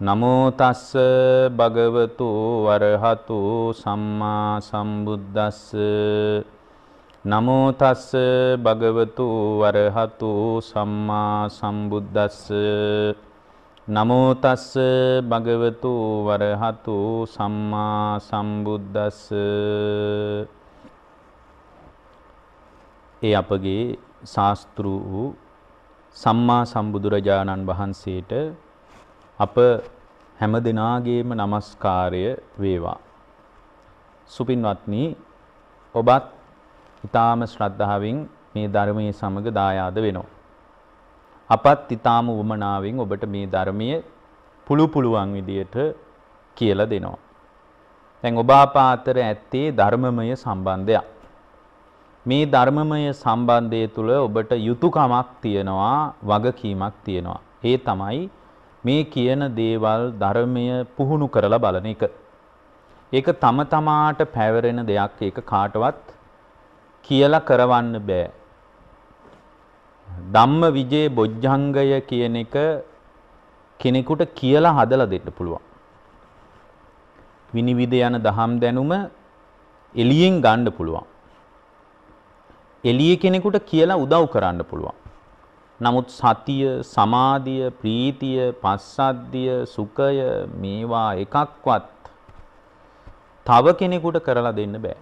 නමෝ තස්ස භගවතු වරහතු සම්මා සම්බුද්දස්ස නමෝ තස්ස භගවතු වරහතු සම්මා සම්බුද්දස්ස නමෝ තස්ස භගවතු වරහතු සම්මා සම්බුද්දස්ස ඒ අපගේ ශාස්ත්‍රු වූ සම්මා සම්බුදුරජාණන් වහන්සේට අප හැම දෙනාගේම নমස්කාරය වේවා. සුපින්වත්නි ඔබත් ඊ타ම ශ්‍රද්ධාවෙන් මේ ධර්මයේ සමග දායාද වෙනවා. අපත් ඊ타ම වමනාවෙන් ඔබට මේ ධර්මයේ පුළු පුළුවන් විදියට කියලා දෙනවා. දැන් ඔබ අප අතර ඇත්තේ ධර්මමය සම්බන්ධයක්. මේ ධර්මමය සම්බන්ධය තුළ ඔබට යුතුයකමක් තියෙනවා, වගකීමක් තියෙනවා. ඒ තමයි මේ කියන දේවල් ධර්මය පුහුණු කරලා බලන එක. ඒක තම තමාට පැවරෙන දෙයක් ඒක කාටවත් කියලා කරවන්න බෑ. ධම්ම විජේ බොජ්ජංගය කියන එක කෙනෙකුට කියලා හදලා දෙන්න පුළුවන්. විනිවිද යන දහම් දැනුම එළියෙන් ගන්න පුළුවන්. එළිය කෙනෙකුට කියලා උදව් කරන්න පුළුවන්. නමුත් සතිය, සමාධිය, ප්‍රීතිය, පස්සද්ධිය, සුඛය මේවා එකක්වත් තව කෙනෙකුට කරලා දෙන්න බෑ.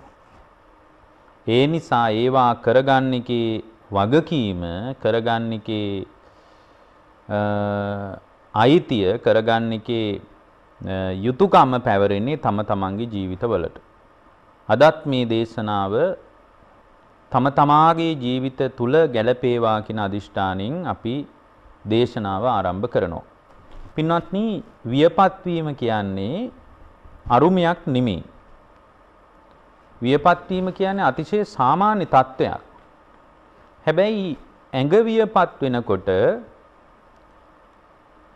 ඒ නිසා ඒවා කරගන්න එකේ වගකීම කරගන්න එකේ අයිතිය කරගන්න එකේ යුතුයකම පැවරෙන්නේ තම තමන්ගේ ජීවිතවලට. අදත් මේ දේශනාව තම තමාගේ ජීවිත තුල ගැළපේවා කියන අදිෂ්ඨානෙන් අපි දේශනාව ආරම්භ කරනවා. පින්වත්නි, වියපත් වීම කියන්නේ අරුමයක් නෙමෙයි. වියපත් වීම කියන්නේ අතිශය සාමාන්‍ය තත්වයක්. හැබැයි ඇඟ වියපත් වෙනකොට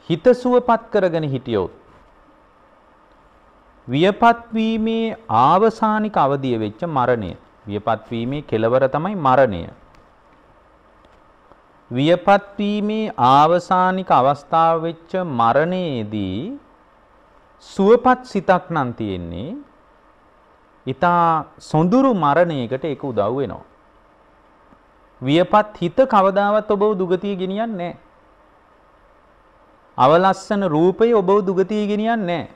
හිත සුවපත් කරගෙන හිටියොත් වියපත් වීමේ ආවසානික අවධිය වෙච්ච මරණය වියපත් වීමේ කෙලවර තමයි මරණය. වියපත් වීමේ ආවසානික අවස්ථාව වෙච්ච මරණයේදී සුවපත් සිතක් නම් තියෙන්නේ ඊතා සොඳුරු මරණයකට ඒක උදව් වෙනවා. වියපත් හිත කවදාවත් ඔබව දුගතිය ගෙනියන්නේ නැහැ. අවලස්සන රූපය ඔබව දුගතිය ගෙනියන්නේ නැහැ.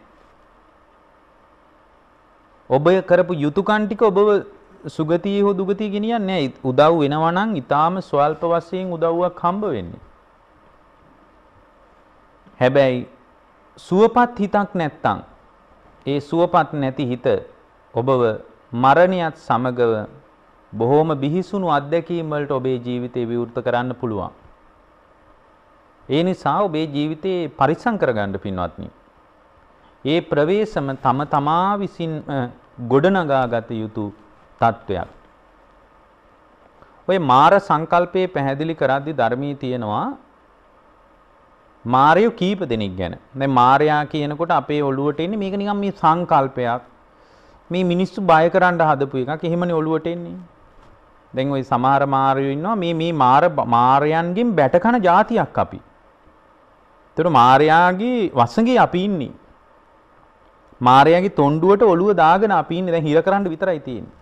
ඔබ කරපු යුතුයකම් ටික ඔබව සුගතිය හෝ දුගතිය ගෙනියන්නේ උදව් වෙනවා නම් ඊටාම ස්වල්ප වශයෙන් උදව්වක් හම්බ වෙන්නේ. හැබැයි සුවපත් හිතක් නැත්තම් ඒ සුවපත් නැති හිත ඔබව මරණයත් සමගව බොහෝම බිහිසුණු අත්දැකීම් වලට ඔබේ ජීවිතේ විවෘත කරන්න පුළුවන්. ඒ නිසා ඔබේ ජීවිතේ පරිසම් කරගන්න පින්වත්නි. ඒ ප්‍රවේශම තම තමා විසින් ගොඩනගා ගත යුතු තත්ත්වයක්. ඔය මාර සංකල්පයේ පැහැදිලි කරද්දි ධර්මයේ තියෙනවා මාරයෝ කීප දෙනෙක් ගැන. දැන් මාරයා කියනකොට අපේ ඔළුවට එන්නේ මේක නිකන් මේ සංකල්පයක්. මේ මිනිස්සු බය කරන්න හදපු එකක්. එහෙමනේ ඔළුවට එන්නේ. දැන් ওই සමහර මාරයෝ ඉන්නවා මේ මේ මාර මාරයන්ගෙන් බැටකන જાතියක් අපි. ඒතර මාරයාගේ වසඟේ අපි ඉන්නේ. මාරයාගේ තොණ්ඩුවට ඔළුව දාගෙන අපි ඉන්නේ. දැන් හිර කරන්න විතරයි තියෙන්නේ.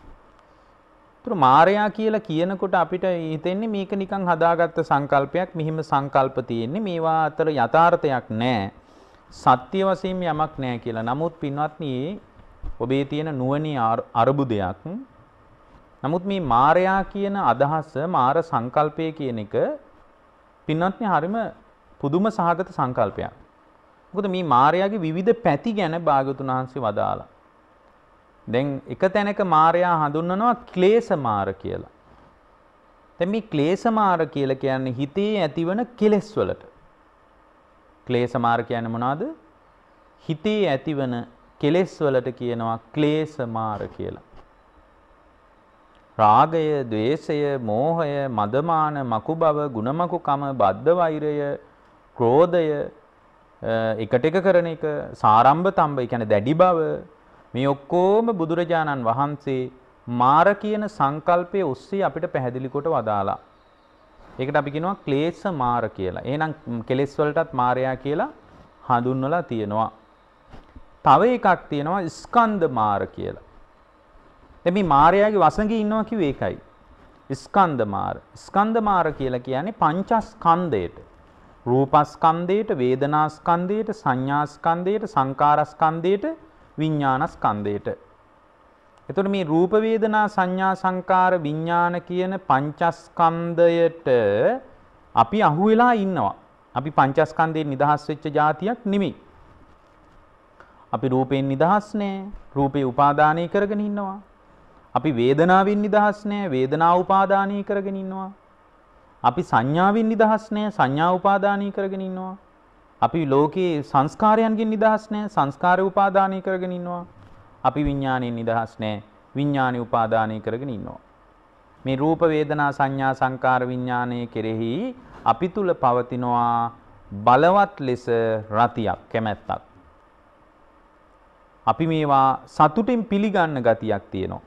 තුර මාරයා කියලා කියනකොට අපිට හිතෙන්නේ මේක නිකං හදාගත්ත සංකල්පයක් මෙහිම සංකල්ප තියෙන්නේ මේවා අතර යථාර්ථයක් නෑ සත්‍ය වශයෙන් යමක් නෑ කියලා. නමුත් පින්වත්නි ඔබේ තියෙන නුවණී අරුබුදයක් නමුත් මේ මාරයා කියන අදහස මාර සංකල්පය කියන එක පින්වත්නි හරිම පුදුම සහගත සංකල්පයක්. මොකද මේ මාරයාගේ විවිධ පැති ගැන භාග්‍යතුන් වහන්සේ වදාලා දැන් එක තැනක මාරයා හඳුන්වනවා ක්ලේශ මාර කියලා. දැන් මේ ක්ලේශ මාර කියලා කියන්නේ හිතේ ඇතිවන කෙලෙස් වලට. ක්ලේශ මාර කියන්නේ මොනවද? හිතේ ඇතිවන කෙලෙස් වලට කියනවා ක්ලේශ මාර කියලා. රාගය, ద్వේෂය, මෝහය, මදමාන, මකු බව, ගුණමකුකම, බද්ධ වෛරය, ක්‍රෝධය, එකට එක කරන එක, සාරම්භ තම්බ, ඒ කියන්නේ දැඩි බව, මේ ඔක්කොම බුදුරජාණන් වහන්සේ මාර කියන සංකල්පයේ ඔස්සේ අපිට පැහැදිලි කොට වදාලා. ඒකට අපි කියනවා ක්ලේශ මාර කියලා. එහෙනම් කෙලෙස් වලටත් මාරයා කියලා හඳුන්වලා තියෙනවා. තව එකක් තියෙනවා ස්කන්ධ මාර කියලා. දැන් මේ මාරයාගේ වසඟේ ඉන්නවා කිව්වේ ඒකයි. ස්කන්ධ මාර. ස්කන්ධ මාර කියලා කියන්නේ පංචස්කන්ධයට. රූපස්කන්ධයට, වේදනාස්කන්ධයට, සංඥාස්කන්ධයට, සංකාරස්කන්ධයට විඥානස්කන්ධයට. එතකොට මේ රූප වේදනා සංඥා සංකාර විඥාන කියන පංචස්කන්ධයට අපි අහු වෙලා ඉන්නවා. අපි පංචස්කන්ධයෙන් නිදහස් වෙච්ච જાතියක් නෙමෙයි. අපි රූපයෙන් නිදහස් නෑ. රූපේ උපාදානය කරගෙන ඉන්නවා. අපි වේදනාවෙන් නිදහස් නෑ. වේදනාව උපාදානය කරගෙන ඉන්නවා. අපි සංඥාවෙන් නිදහස් නෑ. සංඥා උපාදානය කරගෙන ඉන්නවා. අපි ලෝකයේ සංස්කාරයන්ගෙන් නිදහස් නෑ සංස්කාර උපාදානය කරගෙන ඉන්නවා. අපි විඥාණයෙන් නිදහස් නෑ විඥාණය උපාදානය කරගෙන ඉන්නවා. මේ රූප වේදනා සංඥා සංකාර විඥානයේ කෙරෙහි අපි තුල පවතිනවා බලවත් ලෙස රතියක් කැමැත්තක්. අපි මේවා සතුටින් පිළිගන්න ගතියක් තියෙනවා.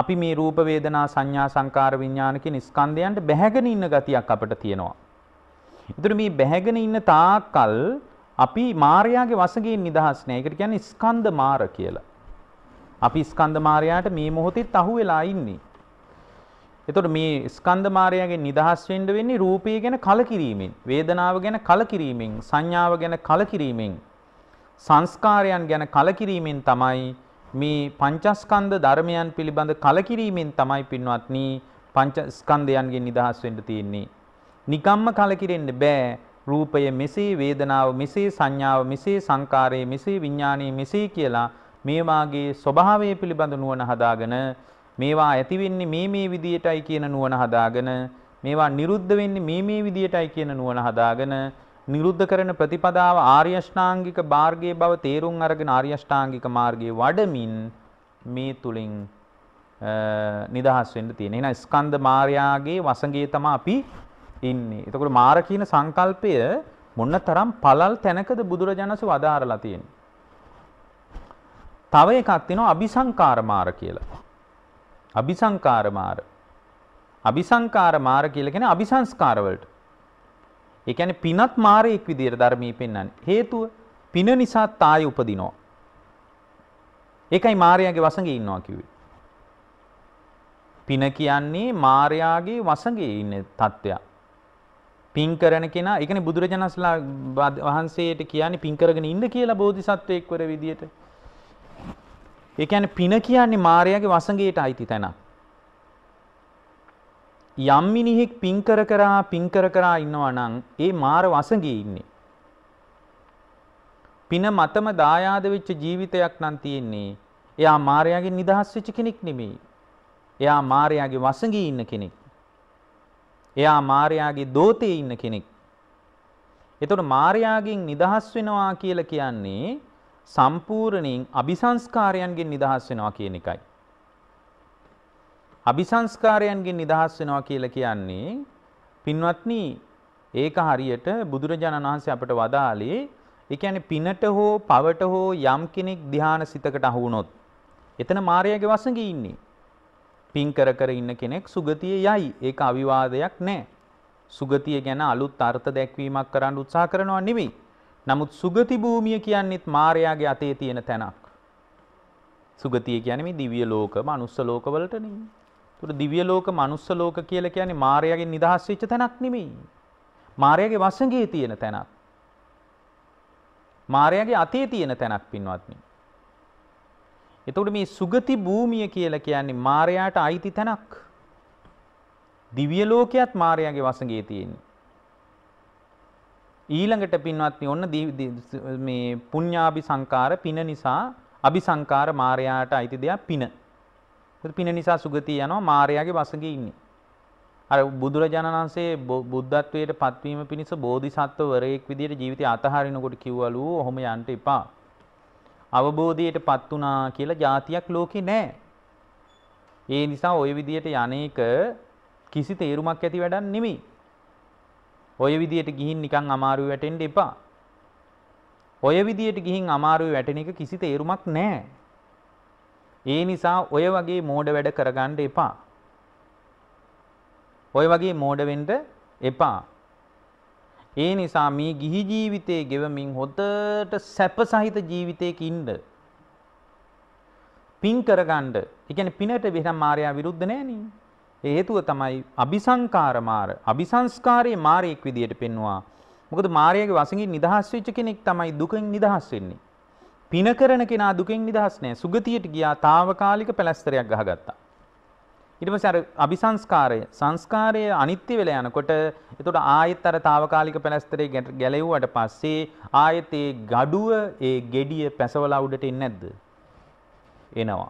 අපි මේ රූප වේදනා සංඥා සංකාර විඥාන කියන ස්කන්ධයන්ට බැහැගෙන ඉන්න ගතියක් අපිට තියෙනවා. ඒතර මේ බැහැගෙන ඉන්න තාකල් අපි මායාගේ වශයෙන් නිදහස් නෑ. ඒකට කියන්නේ ස්කන්ධ මාර කියලා. අපි ස්කන්ධ මාරයාට මේ මොහොතෙත් අහු වෙලා ඉන්නේ. එතකොට මේ ස්කන්ධ මායාගෙන් නිදහස් වෙන්න වෙන්නේ රූපය ගැන කලකිරීමෙන්, වේදනාව ගැන කලකිරීමෙන්, සංඥාව ගැන කලකිරීමෙන්, සංස්කාරයන් ගැන කලකිරීමෙන් තමයි මේ පංචස්කන්ධ ධර්මයන් පිළිබඳ කලකිරීමෙන් තමයි පින්වත්නි පංචස්කන්ධයන්ගෙන් නිදහස් වෙන්න තියෙන්නේ. නිකම්ම කලකිරෙන්න බෑ. රූපය මෙසේ වේදනාව මෙසේ සංඥාව මෙසේ සංකාරය මෙසේ විඥානය මෙසේ කියලා මේ වාගේ ස්වභාවය පිළිබඳ නුවණ හදාගෙන මේවා ඇති වෙන්නේ මේ මේ විදියටයි කියන නුවණ හදාගෙන මේවා නිරුද්ධ වෙන්නේ මේ මේ විදියටයි කියන නුවණ හදාගෙන නිරුද්ධ කරන ප්‍රතිපදාව ආර්ය අෂ්ටාංගික මාර්ගයේ බව තේරුම් අරගෙන ආර්ය අෂ්ටාංගික මාර්ගයේ වඩමින් මේ තුලින් නිදහස් වෙන්න තියෙන. එහෙනම් ස්කන්ධ මාර්යාගේ වසඟේ තමයි අපි ඉන්නේ. එතකොට මාර කියන සංකල්පය මොනතරම් පළල් තැනකද බුදුරජාණන්ස වදාරලා තියෙන්නේ. තව එකක් තියෙනවා අபிසංකාර මාර කියලා. අபிසංකාර මාර. අபிසංකාර මාර කියලා කියන්නේ අபிසංස්කාර වලට. ඒ කියන්නේ පිනත් මාරයක් විදියට ධර්මී පෙන්වන්නේ. හේතුව පින නිසා තාය උපදිනවා. ඒකයි මාරයාගේ වසඟේ ඉන්නවා කිව්වේ. පින කියන්නේ මාරයාගේ වසඟේ ඉන්න තත්ත්වයක්. පින් කරන කෙනා ඒ කියන්නේ බුදුරජාණන්ස්ලා වහන්සේට කියන්නේ පින් කරගෙන ඉන්න කියලා බෝධිසත්වයෙක්වර විදියට. ඒ කියන්නේ පින කියන්නේ මායාවේ වසඟයට අයිති තැනක්. යම් මිනිහෙක් පින් කර කරා පින් කර කරා ඉන්නවා නම් ඒ මාර වසඟේ ඉන්නේ. පින මතම දායාද වෙච්ච ජීවිතයක් නම් තියෙන්නේ. එයා මායාවෙන් නිදහස් වෙච්ච කෙනෙක් නෙමෙයි. එයා මායාවේ වසඟේ ඉන්න කෙනෙක්. එයා මාර්යාගේ දෝතේ ඉන්න කෙනෙක්. එතකොට මාර්යාගෙන් නිදහස් වෙනවා කියලා කියන්නේ සම්පූර්ණයෙන් අபிසංස්කාරයන්ගෙන් නිදහස් වෙනවා කියන එකයි. අபிසංස්කාරයන්ගෙන් නිදහස් වෙනවා කියලා කියන්නේ පින්වත්නි ඒක හරියට බුදුරජාණන් වහන්සේ අපට වදාළේ ඒ කියන්නේ පිනට හෝ පවට හෝ යම් කෙනෙක් ධානාසිතකට අහු වුණොත් එතන මායාවේ වසඟී ඉන්නේ. පින් කර කර ඉන්න කෙනෙක් සුගතිය යයි. ඒක අවිවාදයක් නෑ. සුගතිය ගැන අලුත් අර්ථ දැක්වීමක් කරන්න උත්සාහ කරනවා නෙවෙයි. නමුත් සුගති භූමිය කියන්නෙත් මායාගේ අතේ තියෙන තැනක්. සුගතිය කියන්නේ මේ දිව්‍ය ලෝක, මනුස්ස ලෝකවලට නෙමෙයි. ඒතර දිව්‍ය ලෝක, මනුස්ස ලෝක කියලා කියන්නේ මායාගෙන් නිදහස් වෙච්ච තැනක් නෙමෙයි. මායාගේ වසඟේ තියෙන තැනක්. මායාගේ අතේ තියෙන තැනක් පින්වත්නි. එතකොට මේ සුගති භූමිය කියලා කියන්නේ මාරයාට අයිති තැනක්. දිව්‍ය ලෝකයක් මාරයාගේ වසඟේ තියෙන්නේ. ඊළඟට පින්වත්නි ඔන්න මේ පුඤ්ඤාභි සංකාර පින නිසා අභි සංකාර මාරයාට අයිති දෙයක් පින. ඒත් පින නිසා සුගතිය යනවා මාරයාගේ වසඟේ ඉන්නේ. අර බුදුරජාණන් වහන්සේ බුද්ධත්වයට පත්වීම පිණිස බෝධිසත්ව වරයෙක් විදියට ජීවිතය අතහරිනකොට කිව්වලු ඔහොම යන්න එපා. අවබෝධයට පත් වුණා කියලා જાතියක් ලෝකේ නැහැ. ඒ නිසා ওই විදියට යන්නේක කිසි තේරුමක් ඇති වැඩක් නෙමෙයි. ওই විදියට ගිහින් නිකන් අමාරු වැටෙන්න එපා. ඔය විදියට ගිහින් අමාරුවේ වැටෙන එක කිසි තේරුමක් නැහැ. ඒ නිසා ඔය වගේ මෝඩ වැඩ කරගන්න එපා. ඔය වගේ මෝඩ වෙන්න එපා. ඒ නිසා මේ ගිහි ජීවිතේ ගෙවමින් හොතට සැප සහිත ජීවිතයක ඉන්න. පින් කරගන්න. ඒ කියන්නේ පිනට වෙනම් මායя විරුද්ධ නෑනේ. ඒ හේතුව තමයි අபிසංකාර මාර. අபிසංස්කාරයේ මාරයක් විදියට පෙන්වුවා. මොකද මාරයාගේ වශයෙන් නිදහස් වෙච්ච කෙනෙක් තමයි දුකෙන් නිදහස් වෙන්නේ. පින කරන කෙනා දුකෙන් නිදහස් නෑ. සුගතියට ගියා తాවකාලික පැලැස්තරයක් ගහගත්තා. ඊට පස්සේ අර අபிසංස්කාරය සංස්කාරය අනිත්‍ය වෙලා යනකොට එතකොට ආයෙත් අර తాවකාලික පැලස්තරේ ගැලෙව්වට පස්සේ ආයෙත් ඒ gaduව ඒ gediya පැසවලා උඩට එන්නේ නැද්ද? එනවා.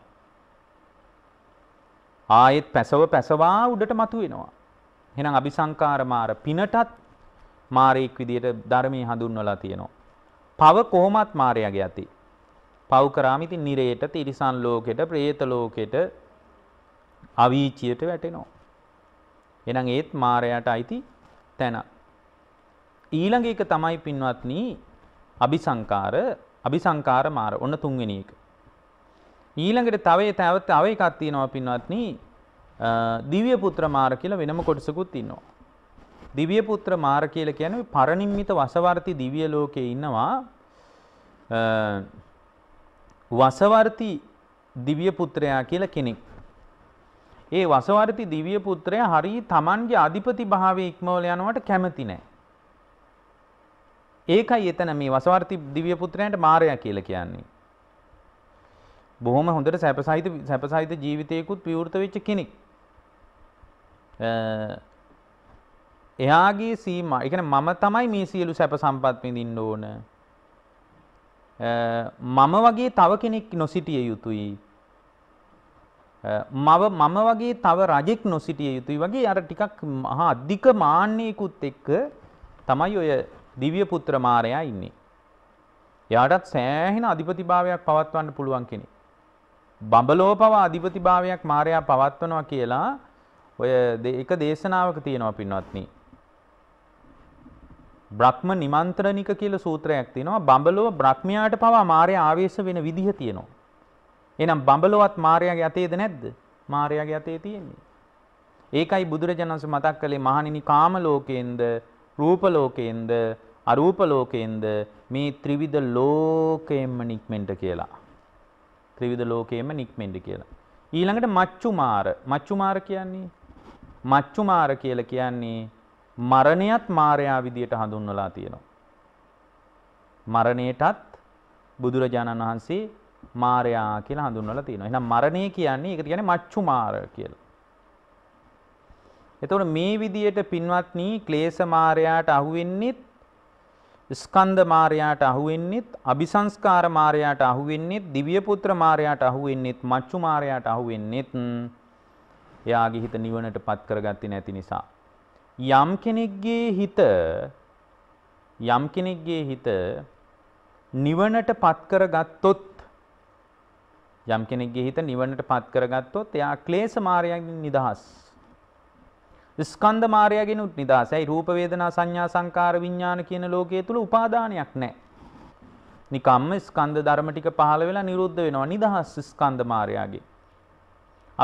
ආයෙත් පැසව පැසවා උඩට මතුවෙනවා. එහෙනම් අபிසංකාර මාර පිනටත් මාරෙක් විදියට ධර්මයේ හඳුන්වලා තියෙනවා. පව කොහොමත් මාරයාගේ යති. පව් කරාම ඉතින් නිරේට, තිරිසන් ලෝකෙට, പ്രേත ලෝකෙට අවීචියට වැටෙනවා. එනම් ඒත් මාරයට අයිති තැන. ඊළඟ එක තමයි පින්වත්නි අபிසංකාර අபிසංකාර මාර. ඔන්න තුන්වෙනි එක. ඊළඟට තව තවත් තව එකක් තියෙනවා පින්වත්නි දිව්‍ය පුත්‍ර මාර කියලා වෙනම කොටසකුත් ඉන්නවා. දිව්‍ය පුත්‍ර මාර කියලා කියන්නේ පරණිම්මිත වසවර්ති දිව්‍ය ලෝකයේ ඉන්නවා වසවර්ති දිව්‍ය පුත්‍රයා කියලා කෙනෙක්. ඒ වසවර්ති දිව්‍ය පුත්‍රය හරි තමන්ගේ අධිපති භාවය ඉක්මවල යනවට කැමති නැහැ. ඒකයි එතන මේ වසවර්ති දිව්‍ය පුත්‍රයන්ට මාරයා කියලා කියන්නේ. බොහොම හොඳට සැපසහිත සැපසහිත ජීවිතයකුත් විවෘත වෙච්ච කෙනෙක්. එයාගේ සීමා, ඒ කියන්නේ මම තමයි මේ සියලු සැප සම්පත් විඳින්න ඕන. මම වගේ තව කෙනෙක් නොසිටිය යුතුයි මව මම වගේ තව රජෙක් නොසිටිය යුතුයි වගේ අර ටිකක් මහා අධික මාන්නයකුත් එක්ක තමයි ඔය දිව්‍ය පුත්‍ර මාරයා ඉන්නේ. එයාටත් සෑහෙන අධිපතිභාවයක් පවත්වන්න පුළුවන් කෙනෙක්. බඹලෝ පවා අධිපතිභාවයක් මාරයා පවත්වනවා කියලා ඔය එක දේශනාවක තියෙනවා පින්වත්නි. බ්‍රහ්ම නිමන්ත්‍රණික කියලා සූත්‍රයක් තියෙනවා. බඹලෝ බ්‍රහ්මයාට පවා මාරයා ආවේශ වෙන විදිහ තියෙනවා. එහෙනම් බඹලොවත් මාර්යාගේ අතේද නැද්ද? මාර්යාගේ අතේ තියෙන්නේ. ඒකයි බුදුරජාණන් වහන්සේ මතක් කළේ මහණෙනි කාම ලෝකයෙන්ද රූප ලෝකයෙන්ද අරූප ලෝකයෙන්ද මේ ත්‍රිවිධ ලෝකයෙන්ම නික්මෙන්ට කියලා. ත්‍රිවිධ ලෝකයෙන්ම නික්මෙන්ට කියලා. ඊළඟට මච්චුමාර මච්චුමාර කියන්නේ මච්චුමාර කියලා කියන්නේ මරණයත් මායයා විදියට හඳුන්වලා තියෙනවා. මරණයටත් බුදුරජාණන් වහන්සේ මාරයා කියලා හඳුන්වලා තියෙනවා. එහෙනම් මරණය කියන්නේ ඒකට කියන්නේ මච්චු මාර කියලා. එතකොට මේ විදියට පින්වත්නි ක්ලේශ මාරයාට අහු වෙන්නෙත් ස්කන්ධ මාරයාට අහු වෙන්නෙත් අபிසංස්කාර මාරයාට අහු වෙන්නෙත් දිව්‍ය පුත්‍ර මාරයාට අහු වෙන්නෙත් මච්චු මාරයාට අහු වෙන්නෙත් එයාගේ හිත නිවනටපත් කරගත්තේ නැති නිසා යම් කෙනෙක්ගේ හිත යම් කෙනෙක්ගේ හිත නිවනටපත් කරගත්තොත් යම් කෙනෙක්ගේ හිත නිවනට පත් කරගත්තොත් එයා ක්ලේශ මායාවෙන් නිදහස්. ස්කන්ධ මායාවෙන් උත් නිදහස්. ඇයි රූප වේදනා සංඥා සංකාර විඥාන කියන ලෝකයේ තුල උපාදානයක් නැහැ. නිකම්ම ස්කන්ධ ධර්ම ටික පහළ වෙලා නිරුද්ධ වෙනවා නිදහස් ස්කන්ධ මායාවෙන්.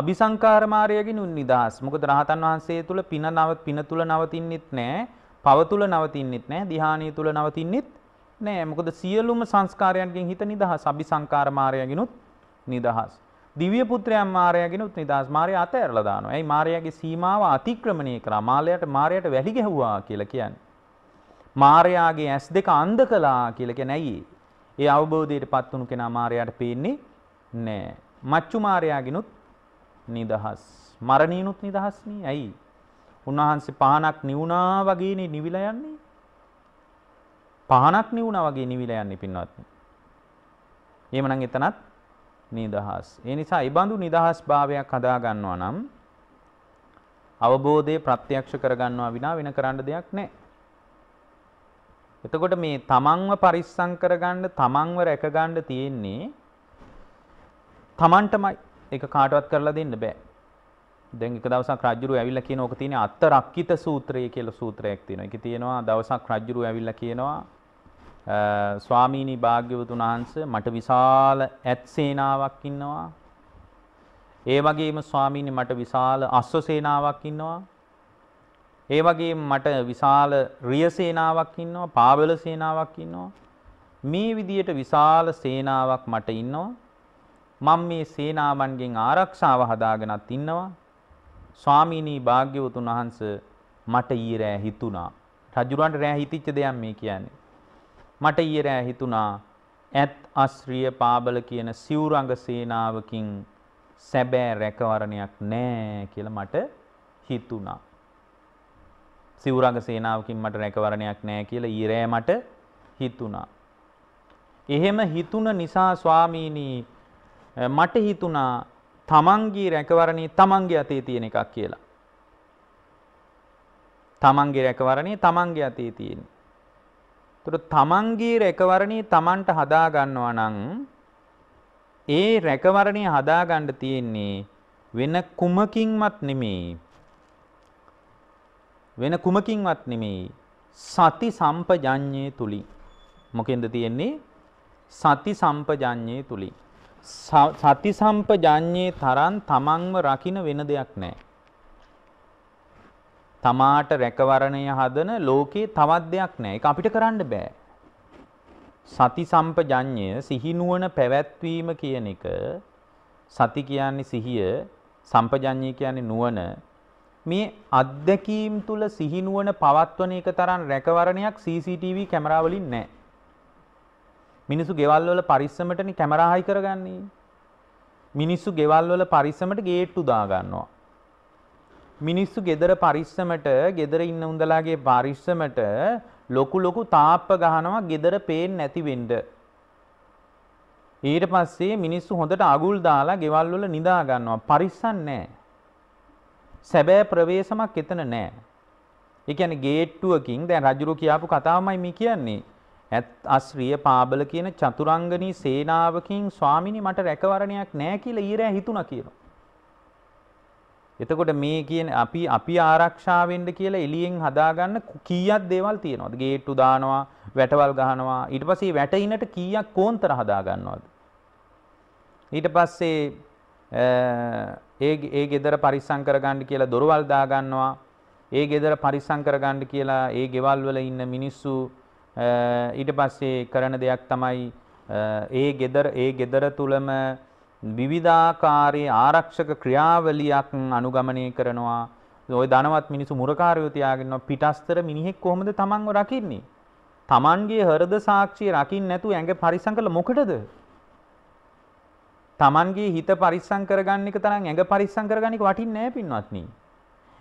අபிසංකාර මායාවෙන් උත් නිදහස්. මොකද රහතන් වහන්සේ තුල පින නව පින තුල නවතින්නෙත් නැහැ. පව තුල නවතින්නෙත් නැහැ. ධ්‍යානිය තුල නවතින්නෙත් නැහැ. මොකද සියලුම සංස්කාරයන්ගෙන් හිත නිදහස්. අபிසංකාර මායාවෙන් උත් නිදහස්. දිවිය පුත්‍රයන් මාරයාගෙන උත් නිදහස් මාරයා අතහැරලා දානවා. එයි මාරයාගේ සීමාව අතික්‍රමණය කළා. මාලයට මාරයට වැලි ගැහුවා කියලා කියන්නේ. මාරයාගේ ඇස් දෙක අන්ධ කළා කියලා කියන්නේ ඇයි? ඒ අවබෝධයට පත් වුණු කෙනා මාරයාට පේන්නේ නෑ. මච්චු මාරයාගෙනුත් නිදහස්. මරණීනුත් නිදහස් නේ. ඇයි? උන්වහන්සේ පහනක් නිවුණා වගේනේ නිවිලා යන්නේ. පහනක් නිවුණා වගේ නිවිලා යන්නේ පින්වත්නි. එහෙමනම් එතනත් නිදහස්. ඒ නිසා ඊබඳු නිදහස් භාවයක් හදා ගන්නවා නම් අවබෝධය ප්‍රත්‍යක්ෂ කරගන්නවා විනා වෙන කරන්න දෙයක් නැහැ. එතකොට මේ තමන්ව පරිස්සම් කරගන්න තමන්ව රැකගන්න තියෙන්නේ තමන්ටමයි. ඒක කාටවත් කරලා දෙන්න බෑ. දැන් එක දවසක් රජුරු ඇවිල්ලා කියන ඕක තියෙන අත්තරක්කිත සූත්‍රය කියලා සූත්‍රයක් තියෙනවා. ඒකේ තියෙනවා දවසක් රජුරු ඇවිල්ලා කියනවා ස්වාමීනි භාග්‍යවතුන් වහන්සේ මට විශාල ඇත් සේනාවක් ඉන්නවා. ඒ වගේම ස්වාමීනි මට විශාල අශ්ව සේනාවක් ඉන්නවා. ඒ වගේම මට විශාල රිය සේනාවක් ඉන්නවා, පාවල සේනාවක් ඉන්නවා. මේ විදියට විශාල සේනාවක් මට ඉන්නවා. මම මේ සේනාවන්ගෙන් ආරක්ෂාව හදාගෙනත් ඉන්නවා. ස්වාමීනි භාග්‍යවතුන් වහන්සේ මට ඊරෑ හිතුණා. රජුරන්ට රෑ හිතිච්ච දෙයක් මේ කියන්නේ. මට ඊයේ රෑ හිතුණා ඇත් අශ්‍රිය පාබල කියන සිවුරඟ සේනාවකින් සැබෑ රැකවරණයක් නෑ කියලා මට හිතුණා. සිවුරඟ සේනාවකින් මට රැකවරණයක් නෑ කියලා ඊරෑ මට හිතුණා. එහෙම හිතුණ නිසා ස්වාමීනි මට හිතුණා තමන්ගේ රැකවරණේ තමන්ගේ අතේ තියෙන එකක් කියලා. තමන්ගේ රැකවරණේ තමන්ගේ අතේ තියෙන. තුර තමන්ගේ රැකවරණී තමන්ට හදා ගන්නවා නම් ඒ රැකවරණී හදා ගන්න තියෙන්නේ වෙන කුමකින්වත් නෙමෙයි වෙන කුමකින්වත් නෙමෙයි සති සම්පජඤ්ඤේ තුලි මොකෙන්ද තියෙන්නේ සති සම්පජඤ්ඤේ තුලි සති සම්පජඤ්ඤේ තරම් තමන්ව රකින්න වෙන දෙයක් නැහැ තමාට රැකවරණය හදන ලෝකේ තවත් දෙයක් නැහැ. ඒක අපිට කරන්න බෑ. සති සම්පජඤ්ඤය සිහිනුවන පැවැත්වීම කියන එක සති කියන්නේ සිහිය, සම්පජඤ්ඤය කියන්නේ නුවණ. මේ අත්දැකීම් තුල සිහිනුවන පවත්වන එක තරම් රැකවරණයක් CCTV කැමරා වලින් නැහැ. මිනිස්සු ගෙවල් වල පරිස්සමටනේ කැමරා හයි කරගන්නේ. මිනිස්සු ගෙවල් වල පරිස්සමට ගේට්ටු දා ගන්නවා. මිනිස්සු ගෙදර පරිස්සමට ගෙදර ඉන්න උන්දලාගේ පරිස්සමට ලොකු ලොකු තාප්ප ගහනවා ගෙදර පේන්නේ නැති වෙන්න. ඊට පස්සේ මිනිස්සු හොඳට අගුල් දාලා ගෙවල් වල නිදා ගන්නවා. පරිස්සම් නැහැ. සැබෑ ප්‍රවේශමක් එතන නැහැ. ඒ කියන්නේ ගේට්ටුවකින් දැන් රජුරු කියාපු කතාවමයි මේ කියන්නේ. ඇත් අශ්‍රිය පාබල කියන චතුරංගනී සේනාවකින් ස්වාමිනී මට රැකවරණයක් නැහැ කියලා ඊරෑ හිතුණා කියනවා. එතකොට මේ කියන අපි අපි ආරක්ෂාවෙන්ඩ කියලා එලියෙන් හදාගන්න කීයක් දේවල් තියෙනවද ගේට්ටු දානවා වැටවල් ගහනවා ඊට පස්සේ වැටයිනට කීයක් කෝන්තර හදාගන්නවද ඊට පස්සේ ඒ ඒ ගෙදර පරිස්සම් කරගන්න කියලා දොරවල් දාගන්නවා ඒ ගෙදර පරිස්සම් කරගන්න කියලා ඒ ගෙවල් වල ඉන්න මිනිස්සු ඊට පස්සේ කරන දෙයක් තමයි ඒ ගෙදර ඒ ගෙදර තුලම විවිධාකාරයේ ආරක්ෂක ක්‍රියාවලියක් අනුගමනය කරනවා. ওই ධනවත් මිනිසු මුරකාරයෝ තියාගෙන පිටස්තර මිනිහෙක් කොහොමද තමන්ව රකින්නේ? තමන්ගේ හෘද සාක්ෂිය රකින්න නැතුව ඇඟ පරිස්සම් කළ මොකටද? තමන්ගේ හිත පරිස්සම් කරගන්න එක තරම් ඇඟ පරිස්සම් කරගන්න එක වටින්නේ නැහැ පින්වත්නි.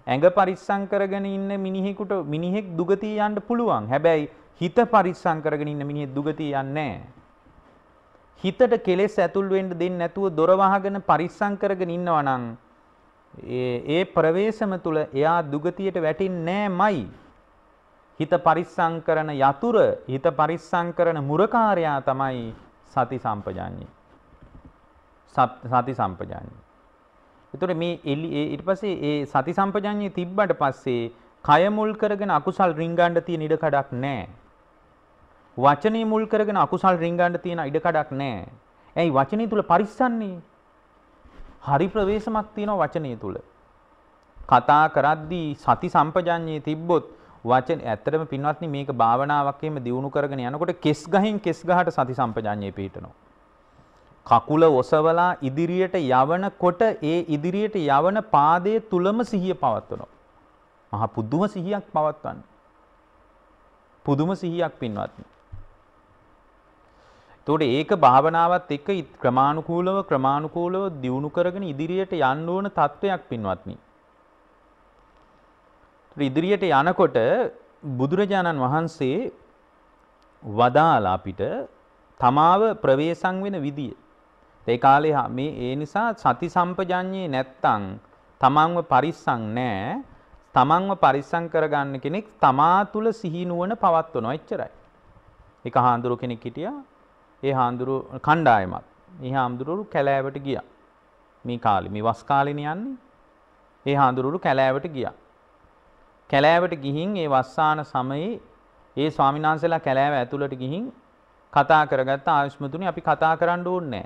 ඇඟ පරිස්සම් කරගෙන ඉන්න මිනිහෙකුට මිනිහෙක් දුගතිය යන්න පුළුවන්. හැබැයි හිත පරිස්සම් කරගෙන ඉන්න මිනිහෙක් දුගතිය යන්නේ නැහැ. හිතට කෙලෙස් ඇතුල් වෙන්න දෙන්නේ නැතුව දොර වහගෙන පරිස්සම් කරගෙන ඉන්නවා නම් ඒ ප්‍රවේශම තුල එයා දුගතියට වැටෙන්නේ නැමයි. හිත පරිස්සම් කරන යතුර, හිත පරිස්සම් කරන මුරකාරයා තමයි සති සම්පජාඤ්ඤය. සති සම්පජාඤ්ඤය. එතකොට මේ ඊට පස්සේ ඒ සති සම්පජාඤ්ඤය තිබ්බට පස්සේ කය මුල් කරගෙන අකුසල් රිංගන්න තියෙන ඉඩ කඩක් නැහැ. වචනේ මුල් කරගෙන අකුසල් රිංගන්න තියෙන ඉඩකඩක් නැහැ. ඇයි වචනේ තුල පරිස්සන්නේ? හරි ප්‍රවේශමක් තියෙනවා වචනේ තුල. කතා කරද්දී සති සම්පජඤ්ඤයේ තිබ්බොත් වචන ඇත්තටම පින්වත්නි මේක භාවනාවක් එහෙම දියුණු කරගෙන යනකොට කෙස් ගහින් කෙස් ගහට සති සම්පජඤ්ඤේ පිහිටනවා. කකුල ඔසවලා ඉදිරියට යවනකොට ඒ ඉදිරියට යවන පාදයේ තුලම සිහිය පවත්වනවා. මහා පුදුම සිහියක් පවත්වන්න. පුදුම සිහියක් පින්වත්නි. එතකොට ඒක භාවනාවත් එක්ක ක්‍රමානුකූලව ක්‍රමානුකූලව දියුණු කරගෙන ඉදිරියට යන්න ඕන තත්වයක් පින්වත්නි. ඉදිරියට යනකොට බුදුරජාණන් වහන්සේ වදාලා අපිට තමාව ප්‍රවේශම් වෙන විදිය. ඒ කාලේ මේ ඒ නිසා සති සම්පජඤ්ඤේ නැත්තම් තමන්ව පරිස්සම් නැහැ. තමන්ව පරිස්සම් කරගන්න කෙනෙක් තමා තුල සිහි නුවණ පවත්වනවා එච්චරයි. එක හාඳුරු කෙනෙක් හිටියා ඒ හාමුදුරු කණ්ඩායමත් ඒ හාමුදුරුවරු කැලෑවට ගිය මේ කාලි මේ වස් කාලින යන්නේ ඒ හාමුදුරුවරු කැලෑවට ගිය කැලෑවට ගිහින් ඒ වස්සාන සමයේ ඒ ස්වාමිනාන්සලා කැලෑව ඇතුළට ගිහින් කතා කරගත්ත ආයුෂ්මතුනි අපි කතා කරන්න ඕනේ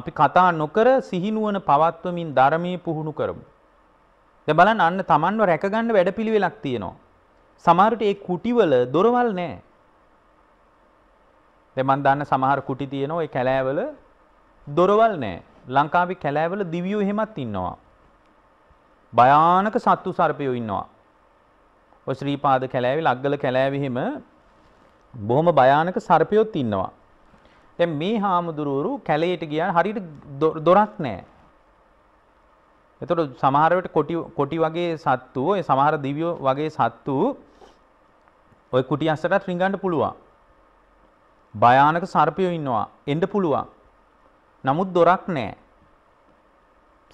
අපි කතා නොකර සිහිනුවන පවත්වමින් ධර්මයේ පුහුණු කරමු. දැන් බලන්න අන්න Tamanව රැකගන්න වැඩපිළිවෙලක් තියෙනවා. සමහරට ඒ කුටිවල දොරවල් නැහැ. දෙමන් දන්න සමහර කුටි තියෙනවා ඒ කැලෑවල දොරවල් නෑ ලංකාවේ කැලෑවල දිවියෝ එහෙමත් ඉන්නවා. භයානක සත්තු සර්පයෝ ඉන්නවා. ඔය ශ්‍රීපාද කැලෑවේ ලග්ගල කැලෑවේ හිම බොහොම භයානක සර්පයොත් ඉන්නවා. දැන් මේ හාමුදුරුවරු කැලේට ගියා හරියට දොරක් නැහැ. එතකොට සමහර වෙලට කොටි කොටි වගේ සත්තු, ඒ සමහර දිව්‍යෝ වගේ සත්තු ওই කුටි අස්සටත් රිංගන්න පුළුවන්. භයානක සර්පයෝ ඉන්නවා එන්න පුළුවන්. නමුත් දොරක් නැහැ.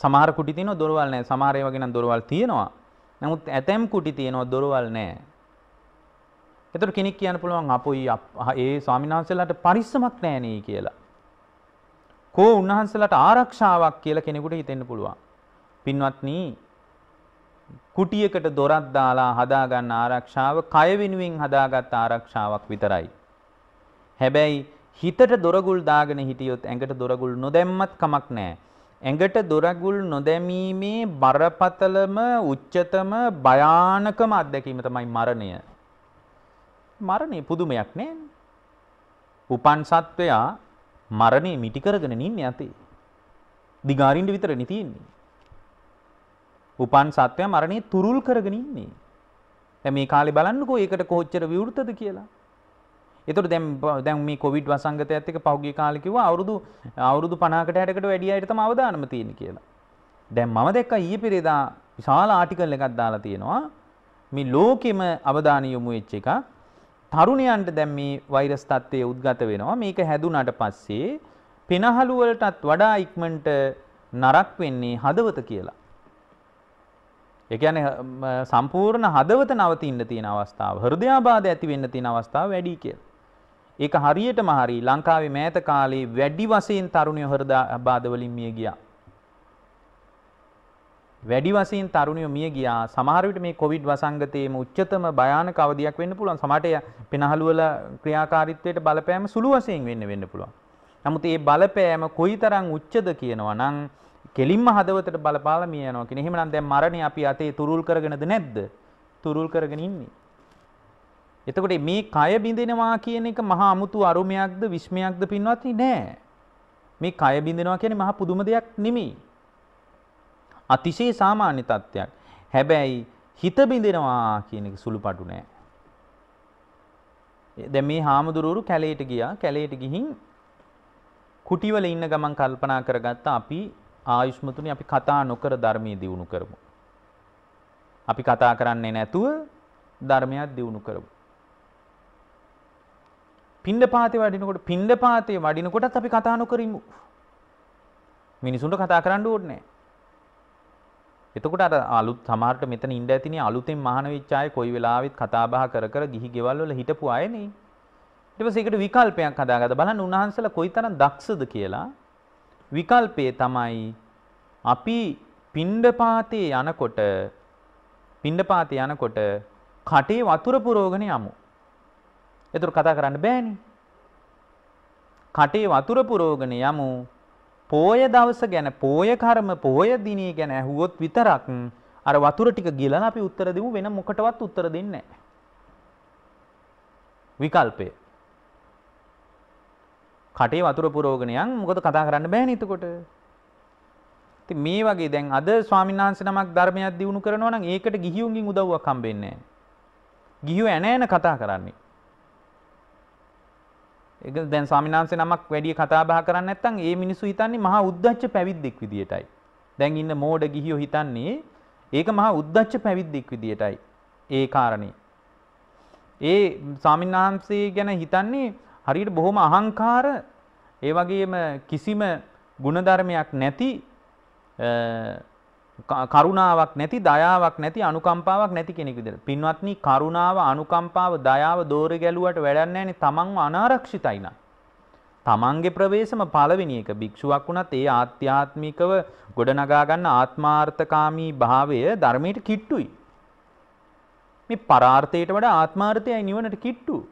සමහර කුටි තියෙනවා දොරවල් නැහැ. සමහර ඒවා ගෙනම් දොරවල් තියෙනවා. නමුත් ඇතැම් කුටි තියෙනවා දොරවල් නැහැ. එතකොට කෙනෙක් කියන්න පුළුවන් අපොයි ඒ ස්වාමිනාන්සලාට පරිස්සමක් නැහැ කියලා. කෝ උන්වහන්සලාට ආරක්ෂාවක් කියලා කෙනෙකුට හිතෙන්න පුළුවන්. පින්වත්නි කුටියකට දොරක් දාලා හදාගන්න ආරක්ෂාව කය වෙනුවෙන් හදාගත් ආරක්ෂාවක් විතරයි. හැබැයි හිතට දොරගුල් දාගෙන හිටියොත් ඇඟට දොරගුල් නොදැම්මත් කමක් නැහැ. ඇඟට දොරගුල් නොදැමීමේ බරපතලම උච්චතම භයානකම අත්දැකීම තමයි මරණය. මරණය පුදුමයක් නේ. උපන් සත්වයා මරණය මිටි කරගෙන නින්නේ ඇතේ. දිගාරින්න විතරනේ තියෙන්නේ. උපන් සත්වයා මරණය තුරුල් කරගෙන ඉන්නේ. දැන් මේ කාලේ බලන්නකෝ ඒකට කොච්චර විවෘතද කියලා. එතකොට දැන් දැන් මේ කොවිඩ් වසංගතයත් එක්ක පහුගිය කාලේ කිව්වා අවුරුදු අවුරුදු 50කට 60කට වැඩි අයට තමයි අවදානම තියෙන්නේ කියලා. දැන් මම දැක්කා ඊයේ පෙරේදා විශාල ආටිකල් එකක් දාලා තියෙනවා මේ ලෝකෙම අවධානය යොමු වෙච්ච එක තරුණයන්ට දැන් මේ වෛරස් තත්ත්වය උද්ගත වෙනවා මේක හැදුනට පස්සේ පෙනහළු වලටත් වඩා ඉක්මනට නරක් වෙන්නේ හදවත කියලා. ඒ කියන්නේ සම්පූර්ණ හදවත නවතින්න තියෙන අවස්ථාව, හෘදයාබාධ ඇති වෙන්න තියෙන අවස්ථාව වැඩි කියලා. ඒක හරියටම හරි ලංකාවේ මෑත කාලේ වැඩි වශයෙන් තරුණයෝ හෘදබාධ වලින් මිය ගියා. වැඩි වශයෙන් තරුණයෝ මිය ගියා. සමහර විට මේ කොවිඩ් වසංගතයේම උච්චතම භයානක අවධියක් වෙන්න පුළුවන්. සමහරට පෙනහළු වල ක්‍රියාකාරීත්වයට බලපෑම සුළු වශයෙන් වෙන්න වෙන්න පුළුවන්. නමුත් මේ බලපෑම කොයිතරම් උච්චද කියනවා නම් කෙලින්ම හදවතට බලපාලා මිය යනවා කියන. එහෙමනම් දැන් මරණය අපි අතේ තුරුල් කරගෙනද නැද්ද? තුරුල් කරගෙන ඉන්නේ. එතකොට මේ කය බිඳෙනවා කියන එක මහා අමුතු අරුමයක්ද විශ්මයක්ද පින්වත්නි නෑ. මේ කය බිඳෙනවා කියන්නේ මහා පුදුම දෙයක් නෙමෙයි. අතිශය සාමාන්‍ය තත්ත්වයක්. හැබැයි හිත බිඳෙනවා කියන එක සුළුපටු නෑ. දැන් මේ හාමුදුරුවරු කැලේට ගියා. කැලේට ගිහින් කුටිවල ඉන්න ගමන් කල්පනා කරගත්ත අපි ආයුෂ්මතුනි අපි කතා නොකර ධර්මයේ දියුණු කරමු. අපි කතා කරන්නේ නැතුව ධර්මයක් දියුණු කරමු. පිණ්ඩපාතේ වඩිනකොට පිණ්ඩපාතේ වඩිනකොටත් අපි කතා නොකරමු. මිනිසුන්ට කතා කරන්න ඕනේ නැහැ. එතකොට අර අලුත් සමහරට මෙතන ඉඳ ඇතිනේ අලුතෙන් මහාන වෙච්ච අය කොයි වෙලාවෙත් කතා බහ කර කර ගිහි ගෙවල් වල හිටපු අය නේ. ඊට පස්සේ ඒකට විකල්පයක් හදාගත්ත බලන්න උන්වහන්සේලා කොයිතරම් දක්ෂද කියලා විකල්පයේ තමයි අපි පිණ්ඩපාතේ යනකොට පිණ්ඩපාතේ යනකොට කටේ වතුර පුරෝගෙන යමු. එතුර කතා කරන්න බෑනි. කටේ වතුර පුරෝගණ යමු පෝය දවස ගැන පෝය කර්ම පෝය දිනේ ගැන ඇහුවොත් විතරක් අර වතුර ටික ගිලලා අපි උත්තර දෙමු වෙන මොකටවත් උත්තර දෙන්නේ නැහැ. විකල්පය. කටේ වතුර පුරෝගණ යන් මොකද කතා කරන්න බෑනේ එතකොට. ඉතින් මේ වගේ දැන් අද ස්වාමීන් වහන්සේ නමක් ධර්මයක් දිනු කරනවා නම් ඒකට ගිහියුන්ගෙන් උදව්වක් හම්බෙන්නේ නැහැ. ගිහියෝ ඇන ඇන කතා කරන්නේ. ඒක දැන් ස්වාමිනාංශේ නමක් වැඩි කතා බහ කරන්නේ නැත්නම් ඒ මිනිස්සු හිතන්නේ මහා උද්දච්ච පැවිද්දෙක් විදියටයි. දැන් ඉන්න මෝඩ ගිහියෝ හිතන්නේ ඒක මහා උද්දච්ච පැවිද්දෙක් විදියටයි. ඒ කාරණේ. ඒ ස්වාමිනාංශේ ගැන හිතන්නේ හරියට බොහොම අහංකාර ඒ වගේම කිසිම ಗುಣධර්මයක් නැති කරුණාවක් නැති දයාවක් නැති අනුකම්පාවක් නැති කෙනෙක් විදිහට. පින්වත්නි කරුණාව, අනුකම්පාව, දයාව දෝරේ ගැලුවට වැඩක් නැහැනේ තමන්ව අනාරක්ෂිතයි නම්. තමන්ගේ ප්‍රවේශම පළවෙනි එක භික්ෂුවක් වුණත් ඒ ආත්‍යාත්මිකව ගොඩනගා ගන්න ආත්මාර්ථකාමී භාවය ධර්මයට කිට්ටුයි. මේ පරාර්ථයට වඩා ආත්මාර්ථයයි නිවනට කිට්ටු.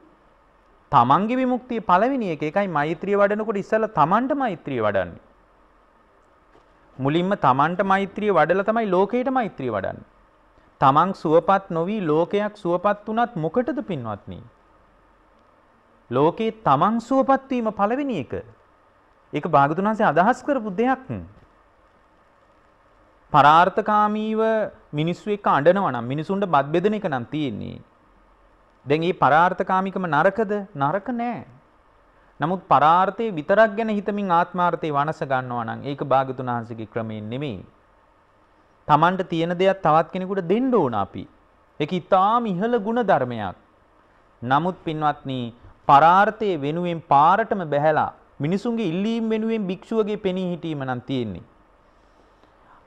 තමන්ගේ විමුක්තිය පළවෙනි එක එකයි මෛත්‍රිය වඩනකොට ඉස්සෙල්ලා තමන්ට මෛත්‍රිය වඩන්නේ. මුලින්ම තමන්ට මෛත්‍රිය වඩලා තමයි ලෝකයට මෛත්‍රිය වඩන්නේ. තමන් සුවපත් නොවි ලෝකයක් සුවපත් වුණත් මොකටද පින්වත්නි? ලෝකේ තමන් සුවපත් වීම පළවෙනි එක. ඒක භාගතුන් හන්සේ අදහස් කරපු දෙයක්. පරාර්ථකාමීව මිනිස්සු එක්ක අඬනවා නම් මිනිසුන්ට බත් බෙදෙන එක නම් තියෙන්නේ. දැන් මේ පරාර්ථකාමිකම නරකද? නරක නෑ. නමුත් පරාර්ථයේ විතරක් ගැන හිතමින් ආත්මාර්ථය වනස ගන්නවා නම් ඒක භාගතුන් වහන්සේගේ ක්‍රමයෙන් නෙමෙයි. Tamanට තියෙන දෙයක් තවත් කෙනෙකුට දෙන්න ඕන අපි. ඒක ඊටාම ඉහළ ගුණ ධර්මයක්. නමුත් පින්වත්නි පරාර්ථයේ වෙනුවෙන් පාරටම බැහැලා මිනිසුන්ගේ ඉල්ලීම් වෙනුවෙන් භික්ෂුවගේ පෙනී හිටීම නම් තියෙන්නේ.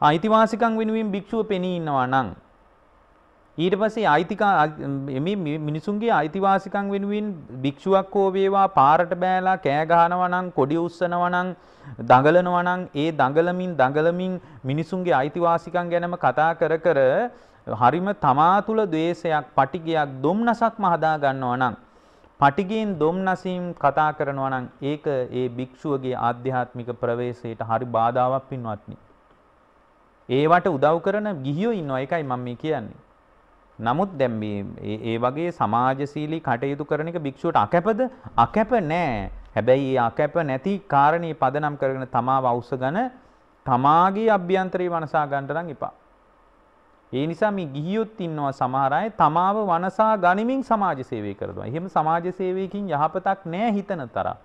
අයිතිවාසිකම් වෙනුවෙන් භික්ෂුව පෙනී ඉන්නවා නම් ඊට පස්සේ අයිතිකා මිනිසුන්ගේ අයිතිවාසිකම් වෙනුවෙන් භික්ෂුවක් හෝ වේවා පාරට බෑලා කෑ ගහනවා නම් කොඩි උස්සනවා නම් දඟලනවා නම් ඒ දඟලමින් දඟලමින් මිනිසුන්ගේ අයිතිවාසිකම් ගැනම කතා කර කර හරිම තමා තුල द्वේෂයක් පටිගයක් දුම්නසක් මහදා ගන්නවා නම් පටිගයෙන් දුම්නසින් කතා කරනවා නම් ඒක ඒ භික්ෂුවගේ ආධ්‍යාත්මික ප්‍රවේශයට හරි බාධාවක් පින්වත්නි ඒවට උදව් කරන ගිහියෝ ඉන්නවා ඒකයි මම මේ කියන්නේ නමුත් දැන් මේ ඒ වගේ සමාජශීලී කටයුතු කරන එක භික්ෂුවට අකැපද? අකැප නෑ. හැබැයි ඒ අකැප නැති කාරණේ පදනම් කරගෙන තමාව අවශ්‍යගෙන තමාගේ අභ්‍යන්තරේ වනසා ගන්නට නම් එපා. ඒ නිසා මේ ගිහියොත් ඉන්නවා සමහර අය තමාව වනසා ගනිමින් සමාජ සේවය කරනවා. එහෙම සමාජ සේවයකින් යහපතක් නෑ හිතන තරම්.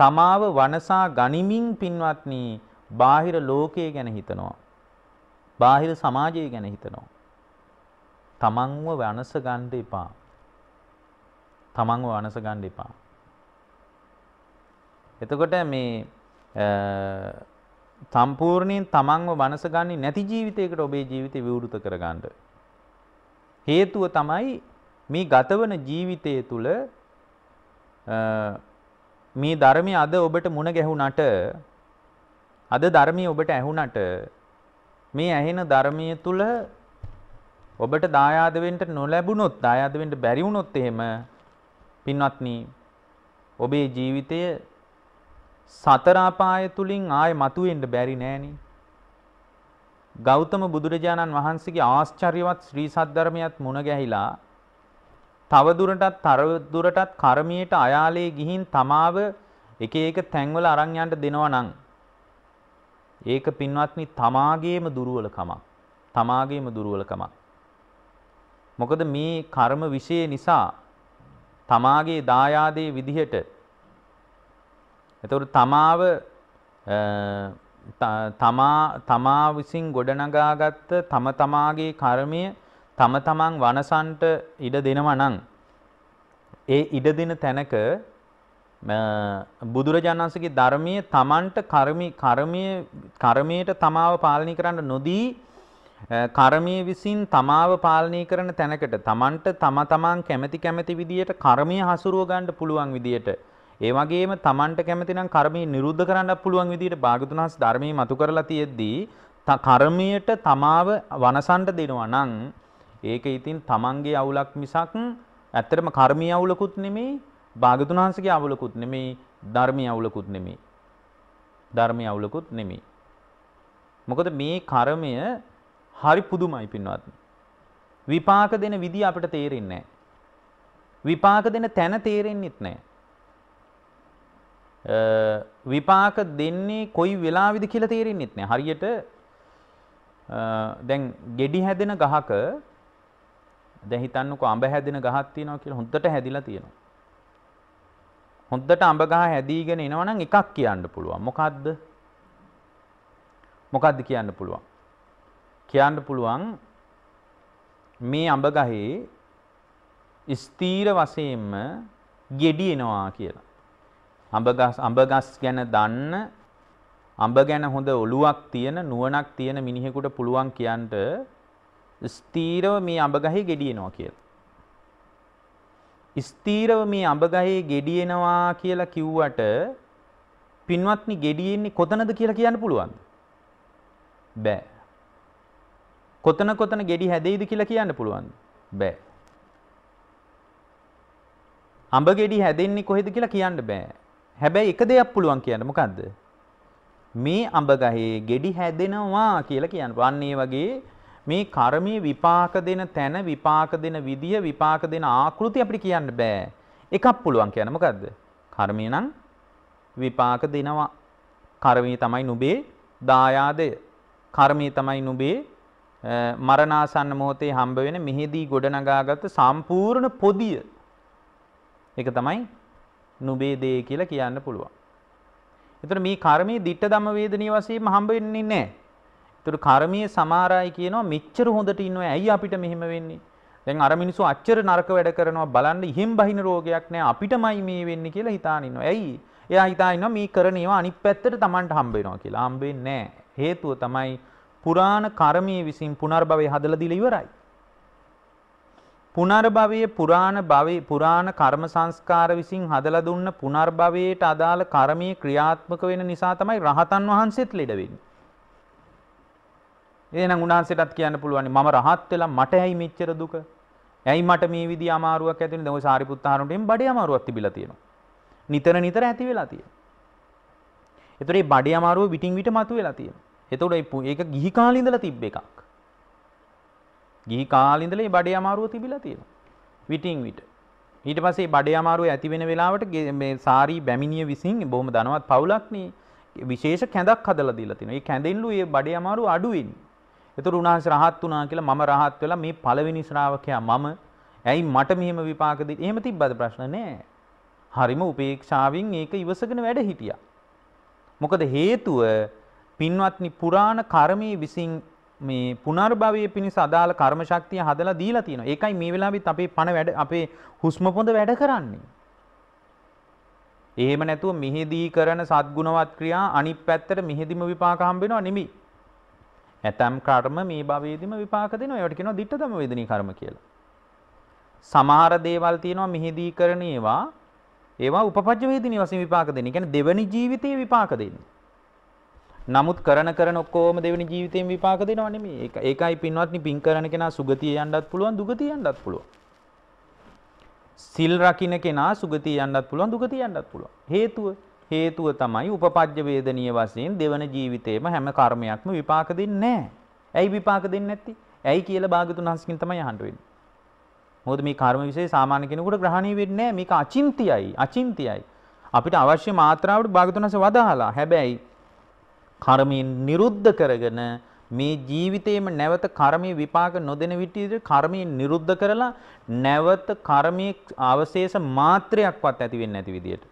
තමාව වනසා ගනිමින් පින්වත්නි බාහිර ලෝකය ගැන හිතනවා. බාහිර සමාජය ගැන හිතනවා. තමන්ව වනස ගණ්ඩ එපා. තමන්ව වනස ගණ්ඩ එපා. එතකොට මේ සම්පූර්ණයෙන් තමන්ව වනස ගන්නේ නැති ජීවිතයකට ඔබේ ජීවිතය විවෘත කරගන්න. හේතුව තමයි මේ ගතවන ජීවිතය තුළ මේ ධර්මය අද ඔබට මුණ ගැහුණට අද ධර්මය ඔබට ඇහුණට මේ ඇහෙන ධර්මය තුළ ඔබට දායාද වෙන්න නොලැබුණොත් දායාද වෙන්න බැරි වුණොත් එහෙම පින්වත්නි ඔබේ ජීවිතය සතර අපාය තුලින් ආයේ මතුවෙන්න බැරි නෑනේ. ගෞතම බුදුරජාණන් වහන්සේගේ ආශ්චර්යවත් ශ්‍රී සද්ධර්මයක් මුණ ගැහිලා තව දුරටත් තර දුරටත් කර්මියට අයාලේ ගිහින් තමාව එක එක තැන්වල අරන් යන්න දෙනවා නම් ඒක පින්වත්නි තමාගේම දුර්වලකමක් තමාගේම දුර්වලකමක් මොකද මේ කර්ම વિશે නිසා තමාගේ දායාදේ විදිහට එතකොට තමාව තමා තමා විසින් ගොඩනගාගත්ත තම තමාගේ කර්මය තම තමන් වනසන්ට ඉඩ දෙනවා නම් ඒ ඉඩ දෙන තැනක බුදුරජාණන් වහන්සේගේ ධර්මයේ තමන්ට කර්මී කර්මයේ කර්මයට තමාව පාලනය කරන්න නොදී කර්මය විසින් තමාව පාලනය කරන තැනකට තමන්ට තම තමන් කැමති කැමති විදියට කර්මය හසුරුව ගන්න පුළුවන් විදියට ඒ වගේම තමන්ට කැමති නම් කර්මය නිරුද්ධ කරන්න පුළුවන් විදියට භාගතුනාස් ධර්මයේ මතු කරලා තියෙද්දී කර්මයට තමාව වනසන්න දෙනවා නම් ඒක ඉතින් තමන්ගේ අවුලක් මිසක් ඇත්තටම කර්මීය අවුලකුත් නෙමෙයි භාගතුනාස්ගේ අවුලකුත් නෙමෙයි ධර්මීය අවුලකුත් නෙමෙයි ධර්මීය අවුලකුත් නෙමෙයි මොකද මේ කර්මය හරි පුදුමයි පින්වත්. විපාක දෙන විදිය අපිට තේරෙන්නේ නැහැ. විපාක දෙන තැන තේරෙන්නෙත් නැහැ. විපාක දෙන්නේ කොයි වෙලාවෙද කියලා තේරෙන්නෙත් නැහැ. හරියට දැන් ගෙඩි හැදෙන ගහක දැන් හිතන්නකෝ අඹ හැදෙන ගහක් තියෙනවා කියලා හොඳට හැදිලා තියෙනවා. හොඳට අඹ ගහ හැදීගෙන එනවනම් එකක් කියන්න පුළුවන්. මොකද්ද? මොකද්ද කියන්න පුළුවන්? කියන්න පුළුවන් මේ අඹ ගහේ ස්ථීර වශයෙන්ම ගෙඩි එනවා කියලා. අඹ ගස් අඹ ගස් ගැන දන්න අඹ ගැන හොඳ ඔළුවක් තියෙන නුවණක් තියෙන මිනිහෙකුට පුළුවන් කියන්න ස්ථීරව මේ අඹ ගහේ ගෙඩි එනවා කියලා. ස්ථීරව මේ අඹ ගහේ ගෙඩි එනවා කියලා කිව්වට පින්වත්නි ගෙඩි එන්නේ කොතනද කියලා කියන්න පුළුවන්ද? බෑ. කොතන කොතන ගෙඩි හැදෙයිද කියලා කියන්න පුළුවන්ද? බෑ. අඹ ගෙඩි හැදෙන්නේ කොහෙද කියලා කියන්න බෑ. හැබැයි එක දෙයක් පුළුවන් කියන්න මොකද්ද? මේ අඹ ගහේ ගෙඩි හැදෙනවා කියලා කියන්න. වන්නේ වගේ මේ කර්මයේ විපාක දෙන තැන විපාක දෙන විදිය විපාක දෙන ආකෘති අපිට කියන්න බෑ. එකක් පුළුවන් කියන්න මොකද්ද? කර්මය නම් විපාක දෙනවා. කර්මය තමයි නුඹේ දායාදය. කර්මය තමයි නුඹේ මරණාසන්න මොහොතේ හම්බ වෙන මෙහිදී ගොඩනගාගත් සම්පූර්ණ පොදිය ඒක තමයි නුබේ දේ කියලා කියන්න පුළුවන්. ඒතර මේ කර්මයේ ditta ධම්ම වේදනීය වශයෙන්ම හම්බ වෙන්නේ නැහැ. ඒතර කර්මයේ සමහර අය කියනවා මෙච්චර හොඳට ඉන්නවා ඇයි අපිට මෙහෙම වෙන්නේ? දැන් අර මිනිස්සු අච්චර නරක වැඩ කරනවා බලන්න ඉහිම් බහින රෝගයක් නැහැ අපිටමයි මේ වෙන්නේ කියලා හිතාන ඉන්නවා. ඇයි? එයා හිතා ඉන්නවා මේ කරන ඒවා අනිත් පැත්තට Tamanට හම්බ වෙනවා කියලා. හම්බ වෙන්නේ නැහැ. හේතුව තමයි පුරාණ කර්මයේ විසින් පුනර්භවය හදලා දීලා ඉවරයි. පුනර්භවයේ පුරාණ භවයේ පුරාණ කර්ම සංස්කාර විසින් හදලා දුන්න පුනර්භවයට අදාළ කර්මයේ ක්‍රියාත්මක වෙන නිසා තමයි රහතන් වහන්සේත් ලෙඩ වෙන්නේ. එහෙනම් උන්වහන්සේටත් කියන්න පුළුවන් මම රහත් වෙලා මට ඇයි මෙච්චර දුක? ඇයි මට මේ විදිහ අමාරුවක් ඇති වෙන්නේ? දැන් ওই සාරිපුත්තාහරණට එම් බඩේ අමාරුවක් තිබිලා තියෙනවා. නිතර නිතර ඇති වෙලා තියෙනවා. ඒතරේ බඩේ අමාරුව විටින් විට මතුවලා තියෙනවා. එතකොට ඒක ගිහි කාලේ ඉඳලා තිබ්බ එකක්. ගිහි කාලේ ඉඳලා මේ බඩේ අමාරුව තිබිලා තියෙනවා. විටින් විට. ඊට පස්සේ බඩේ අමාරුව ඇති වෙන වෙලාවට මේ සාරි බැමිණිය විසින් බොහොම ධනවත් පවුලක් නේ විශේෂ කැඳක් හදලා දීලා තිනවා. ඒ කැඳෙන්ලු ඒ බඩේ අමාරුව අඩු වෙන්නේ. ඒතර උනාස රහත් වුණා කියලා මම රහත් වෙලා මේ පළවෙනි ශ්‍රාවකයා මම ඇයි මට මෙහෙම විපාක දෙන්නේ? එහෙම තිබ්බද ප්‍රශ්න නෑ. හරිම උපේක්ෂාවෙන් ඒක ඉවසගෙන වැඩ හිටියා. මොකද හේතුව පින්වත්නි පුරාණ කර්මයේ විසින් මේ පුනර්භවයේ පිණිස අදාළ කර්ම ශක්තිය හදලා දීලා තියෙනවා. ඒකයි මේ වෙලාවෙත් අපේ පණ වැඩ අපේ හුස්ම පොඳ වැඩ කරන්නේ. එහෙම නැතුව මිහිදී කරන සත්ගුණවත් ක්‍රියා අනිත් පැත්තට මිහිදිම විපාක හම්බ වෙනවා නෙමෙයි. ඇතම් කර්ම මේ භවයේදීම විපාක දෙනවා. ඒවට කියනවා ditthදම වේදනී කර්ම කියලා. සමහර දේවල් තියෙනවා මිහිදී කරන ඒවා ඒවා උපපජ්ජ වේදිනී වශයෙන් විපාක දෙන්නේ. කියන්නේ දෙවනි ජීවිතයේ විපාක දෙන්නේ. නමුත් කරන කරන ඔක්කොම දෙවෙනි ජීවිතයෙන් විපාක දෙනවා නෙමෙයි. ඒක ඒකයි පින්වත්නි පින් කරන කෙනා සුගතිය යන්නත් පුළුවන් දුගතිය යන්නත් පුළුවන්. සිල් රකින්න කෙනා සුගතිය යන්නත් පුළුවන් දුගතිය යන්නත් පුළුවන්. හේතුව හේතුව තමයි උපපජ්ජ වේදනීය වශයෙන් දෙවන ජීවිතේම හැම කර්මයක්ම විපාක දෙන්නේ නැහැ. ඇයි විපාක දෙන්නේ නැත්තේ? ඇයි කියලා භාගතුන් හස්කින් තමයි අහන්න වෙන්නේ. මොකද මේ කර්ම વિશે සාමාන්‍ය කෙනෙකුට ග්‍රහණය වෙන්නේ නැහැ. මේක අචින්තියයි. අචින්තියයි. අපිට අවශ්‍ය මාත්‍රාවට භාගතුන් හස වදාහලා. හැබැයි කර්මයෙන් නිරුද්ධ කරගෙන මේ ජීවිතේම නැවත කර්මයේ විපාක නොදෙන විදිහට කර්මයෙන් නිරුද්ධ කරලා නැවත කර්මයේ අවශේෂ මාත්‍රයක්වත් ඇති වෙන්නේ නැති විදිහට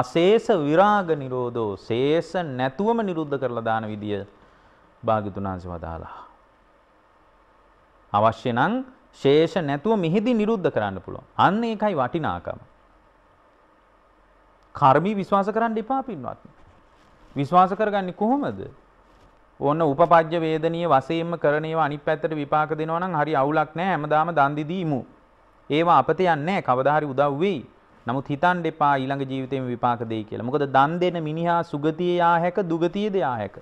අශේෂ විරාග නිරෝධෝ ශේෂ නැතුවම නිරුද්ධ කරලා දාන විදිය භාග්‍යතුන් වහන්සේ වදාලා අවශ්‍ය නම් ශේෂ නැතුව මෙහිදී නිරුද්ධ කරන්න පුළුවන්. අන්න ඒකයි වටිනාකම. කර්මී විශ්වාස කරන්න එපා පින්වත්නි. විශ්වාස කරගන්නේ කොහොමද? ඕන්න උපපජ්‍ය වේදනීය වශයෙන්ම කරන ඒවා අනිත් පැත්තට විපාක දෙනවා නම් හරි අවුලක් නැහැ. හැමදාම දන් දීමු. ඒවා අපත යන්නේ නැහැ. කවදා හරි උදව් වෙයි. නමුත් හිතන්න එපා ඊළඟ ජීවිතේම විපාක දෙයි කියලා. මොකද දන් දෙන මිනිහා සුගතියේ යා හැක දුගතියේද යා හැක.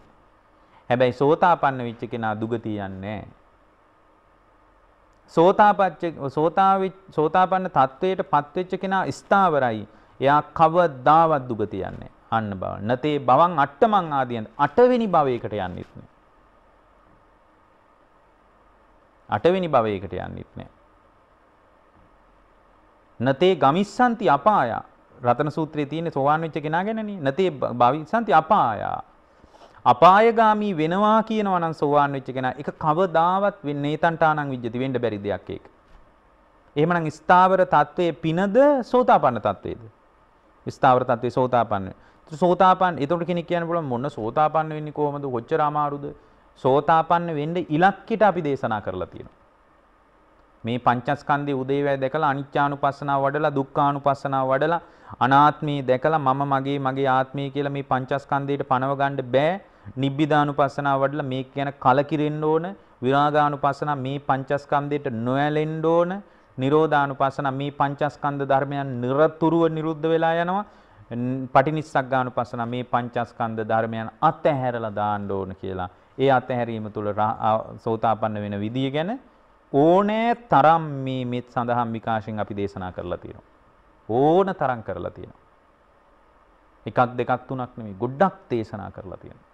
හැබැයි සෝතාපන්න වෙච්ච කෙනා දුගතිය යන්නේ නැහැ. සෝතාපච්ච සෝතාවි සෝතාපන්න තත්වයට පත්වෙච්ච කෙනා ස්ථාවරයි. එයා කවදාවත් දුගතිය යන්නේ අන්න බව. නැතේ බවං අට්ටමං ආදියන් අටවෙනි භවයකට යන්නෙත් නෑ. අටවෙනි භවයකට යන්නෙත් නෑ. නැතේ ගමිස්සන්ති අපාය රතන සූත්‍රයේ තියෙන සෝවාන් වෙච්ච කෙනා ගැනනේ. නැතේ භවිස්සන්ති අපාය. අපායගාමී වෙනවා කියනවා නම් සෝවාන් වෙච්ච කෙනා ඒක කවදාවත් වෙන්නේ තණ්ඨාණං විජ්ජති වෙන්න බැරි දෙයක් ඒක. එහෙමනම් ස්ථාවර తත්වයේ පිනද සෝතාපන්න తත්වයේද? ස්ථාවර තත්ත්වේ සෝතාපන්න සෝතාපන්න එතකොට කෙනෙක් කියන්න පුළුවන් මොන සෝතාපන්න වෙන්නේ කොහොමද කොච්චර අමාරුද සෝතාපන්න වෙන්න ඉලක්කයට අපි දේශනා කරලා තියෙනවා මේ පංචස්කන්ධයේ උදේවැය දැකලා අනිච්චානුපස්සනාව වඩලා දුක්ඛානුපස්සනාව වඩලා අනාත්මී දැකලා මම මගේ මගේ ආත්මය කියලා මේ පංචස්කන්ධයට පනව ගන්න බෑ නිබ්බිදානුපස්සනාව වඩලා මේක ගැන කලකිරෙන්න ඕන විරාගානුපස්සනාව මේ පංචස්කන්ධයට නොඇලෙන්න ඕන නිරෝධානුපස්සන මේ පංචස්කන්ධ ධර්මයන් নিরතුරුව නිරුද්ධ වෙලා යනවා පටිනිස්සග්ගානුපස්සන මේ පංචස්කන්ධ ධර්මයන් අතහැරලා දාන්න ඕන කියලා. ඒ අතහැරීම තුළ සෝතාපන්න වෙන විදිය ගැන ඕනෑ තරම් මේ මෙත් සඳහන් විකාශයෙන් අපි දේශනා කරලා තියෙනවා. ඕන තරම් කරලා තියෙනවා. එකක් දෙකක් තුනක් නෙමෙයි ගොඩක් දේශනා කරලා තියෙනවා.